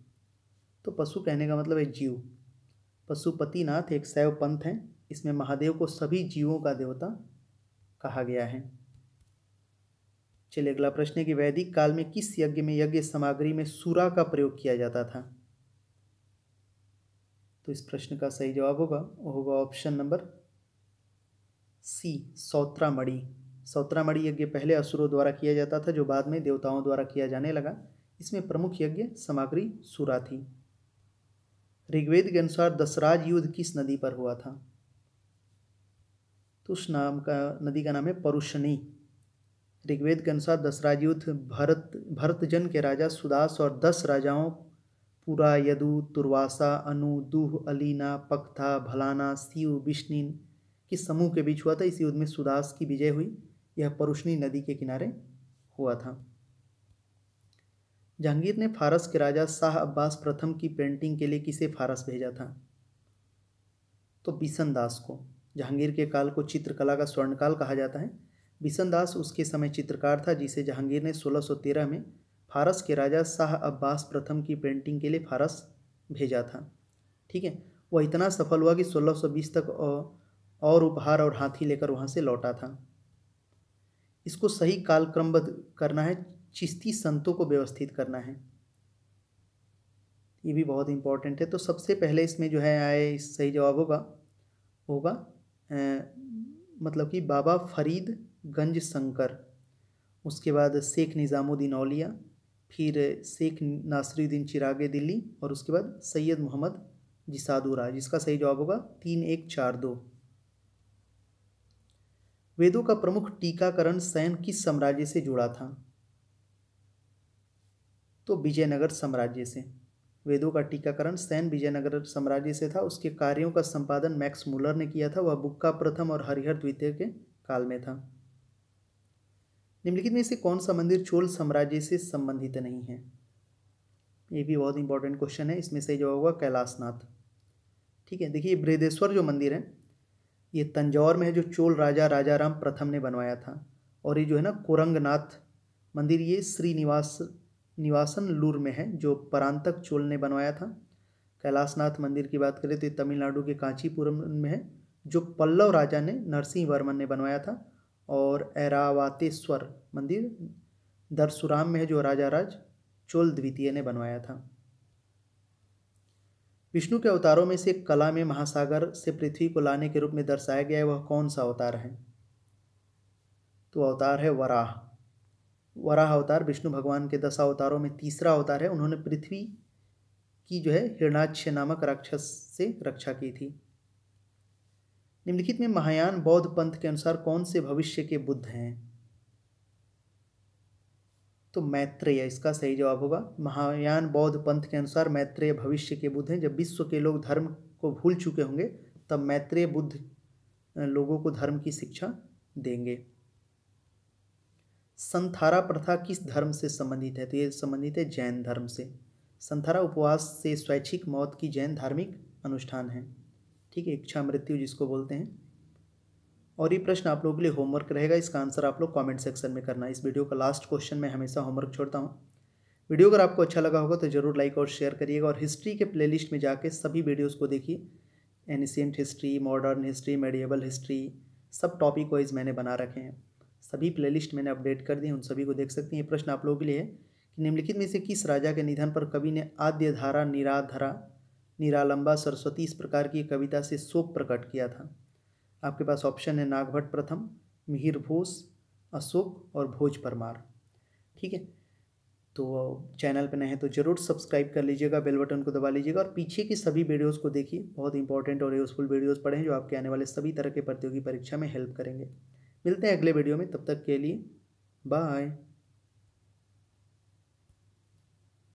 तो पशु कहने का मतलब है जीव पशुपतिनाथ एक शैव पंथ हैं इसमें महादेव को सभी जीवों का देवता कहा गया है चलिए अगला प्रश्न है कि वैदिक काल में किस यज्ञ में यज्ञ सामग्री में सूरा का प्रयोग किया जाता था तो इस प्रश्न का सही जवाब होगा वो होगा ऑप्शन नंबर सी सौत्रामढ़ी सौत्रामढ़ी यज्ञ पहले असुरों द्वारा किया जाता था जो बाद में देवताओं द्वारा किया जाने लगा इसमें प्रमुख यज्ञ सामग्री सूरा थी ऋग्वेद के अनुसार दसराज युद्ध किस नदी पर हुआ था तो उस नाम का नदी का नाम है परुषणी ऋग्वेद के अनुसार दसराज युद्ध भरत भरतजन के राजा सुदास और दस राजाओं पुरा यदु तुर्वासा अनु दूह अलीना पखथा भलाना सीव बिश्निन के समूह के बीच हुआ था इस युद्ध में सुदास की विजय हुई यह परुष्णी नदी के किनारे हुआ था जहांगीर ने फारस के राजा शाह अब्बास प्रथम की पेंटिंग के लिए किसे फारस भेजा था तो बिसन दास को जहांगीर के काल को चित्रकला का स्वर्णकाल कहा जाता है बिसन दास उसके समय चित्रकार था जिसे जहांगीर ने 1613 में फारस के राजा शाह अब्बास प्रथम की पेंटिंग के लिए फारस भेजा था ठीक है वह इतना सफल हुआ कि 1620 तक और उपहार और हाथी लेकर वहाँ से लौटा था इसको सही कालक्रमबद्ध करना है चिश्ती संतों को व्यवस्थित करना है ये भी बहुत इम्पॉर्टेंट है तो सबसे पहले इसमें जो है आए सही जवाब होगा होगा मतलब कि बाबा फरीद गंज शंकर उसके बाद शेख निज़ामुद्दीन औलिया फिर शेख नासरुद्दीन चिरागे दिल्ली और उसके बाद सैयद मोहम्मद जिसादू जिसका सही जवाब होगा तीन एक चार दो वेदों का प्रमुख टीकाकरण सैन किस साम्राज्य से जुड़ा था तो विजयनगर साम्राज्य से वेदों का टीकाकरण सैन विजयनगर साम्राज्य से था उसके कार्यों का संपादन मैक्स मुलर ने किया था वह बुक्का प्रथम और हरिहर द्वितीय के काल में था निम्नलिखित में से कौन सा मंदिर चोल साम्राज्य से संबंधित नहीं है ये भी बहुत इंपॉर्टेंट क्वेश्चन है इसमें सही जवाब होगा कैलाशनाथ ठीक है देखिए बृहदेश्वर जो मंदिर है ये तंजौर में है जो चोल राजा राजा राम प्रथम ने बनवाया था और ये जो है ना कोरंगनाथ मंदिर ये श्रीनिवास निवासन लूर में है जो परांतक चोल ने बनवाया था कैलाशनाथ मंदिर की बात करें तो ये तमिलनाडु के कांचीपुरम में है जो पल्लव राजा ने नरसिंह वर्मन ने बनवाया था और ऐरावातेश्वर मंदिर दरसुराम में है जो राजा राज चोल द्वितीय ने बनवाया था विष्णु के अवतारों में से कला में महासागर से पृथ्वी को लाने के रूप में दर्शाया गया है वह कौन सा अवतार है तो अवतार है वराह वराह अवतार विष्णु भगवान के दशा अवतारों में तीसरा अवतार है उन्होंने पृथ्वी की जो है हिरणाक्ष नामक राक्षस से रक्षा की थी निम्नलिखित में महायान बौद्ध पंथ के अनुसार कौन से भविष्य के बुद्ध हैं तो मैत्रेय इसका सही जवाब होगा महायान बौद्ध पंथ के अनुसार मैत्रेय भविष्य के बुद्ध हैं जब विश्व के लोग धर्म को भूल चुके होंगे तब मैत्रेय बुद्ध लोगों को धर्म की शिक्षा देंगे संथारा प्रथा किस धर्म से संबंधित है तो ये संबंधित है जैन धर्म से संथारा उपवास से स्वैच्छिक मौत की जैन धार्मिक अनुष्ठान है ठीक है इच्छा मृत्यु जिसको बोलते हैं और ये प्रश्न आप लोगों के लिए होमवर्क रहेगा इसका आंसर आप लोग कमेंट सेक्शन में करना इस वीडियो का लास्ट क्वेश्चन मैं हमेशा होमवर्क छोड़ता हूँ वीडियो अगर आपको अच्छा लगा होगा तो जरूर लाइक और शेयर करिएगा और हिस्ट्री के प्लेलिस्ट में जाके सभी वीडियोज़ को देखिए ancient history modern history medieval history सब टॉपिक वाइज मैंने बना रखे हैं सभी प्ले मैंने अपडेट कर दी उन सभी को देख सकते हैं ये प्रश्न आप लोगों के लिए है कि निम्नलिखित में से किस राजा के निधन पर कवि ने आद्य धारा निराधारा निरालंबा सरस्वती इस प्रकार की कविता से शोक प्रकट किया था आपके पास ऑप्शन है नागभट प्रथम मिहिर भोस अशोक और भोज परमार ठीक है तो चैनल पर नए हैं तो ज़रूर सब्सक्राइब कर लीजिएगा बेल बटन को दबा लीजिएगा और पीछे की सभी वीडियोस को देखिए बहुत इंपॉर्टेंट और यूज़फुल वीडियोस पढ़ें जो आपके आने वाले सभी तरह के प्रतियोगी परीक्षा में हेल्प करेंगे मिलते हैं अगले वीडियो में तब तक के लिए बाय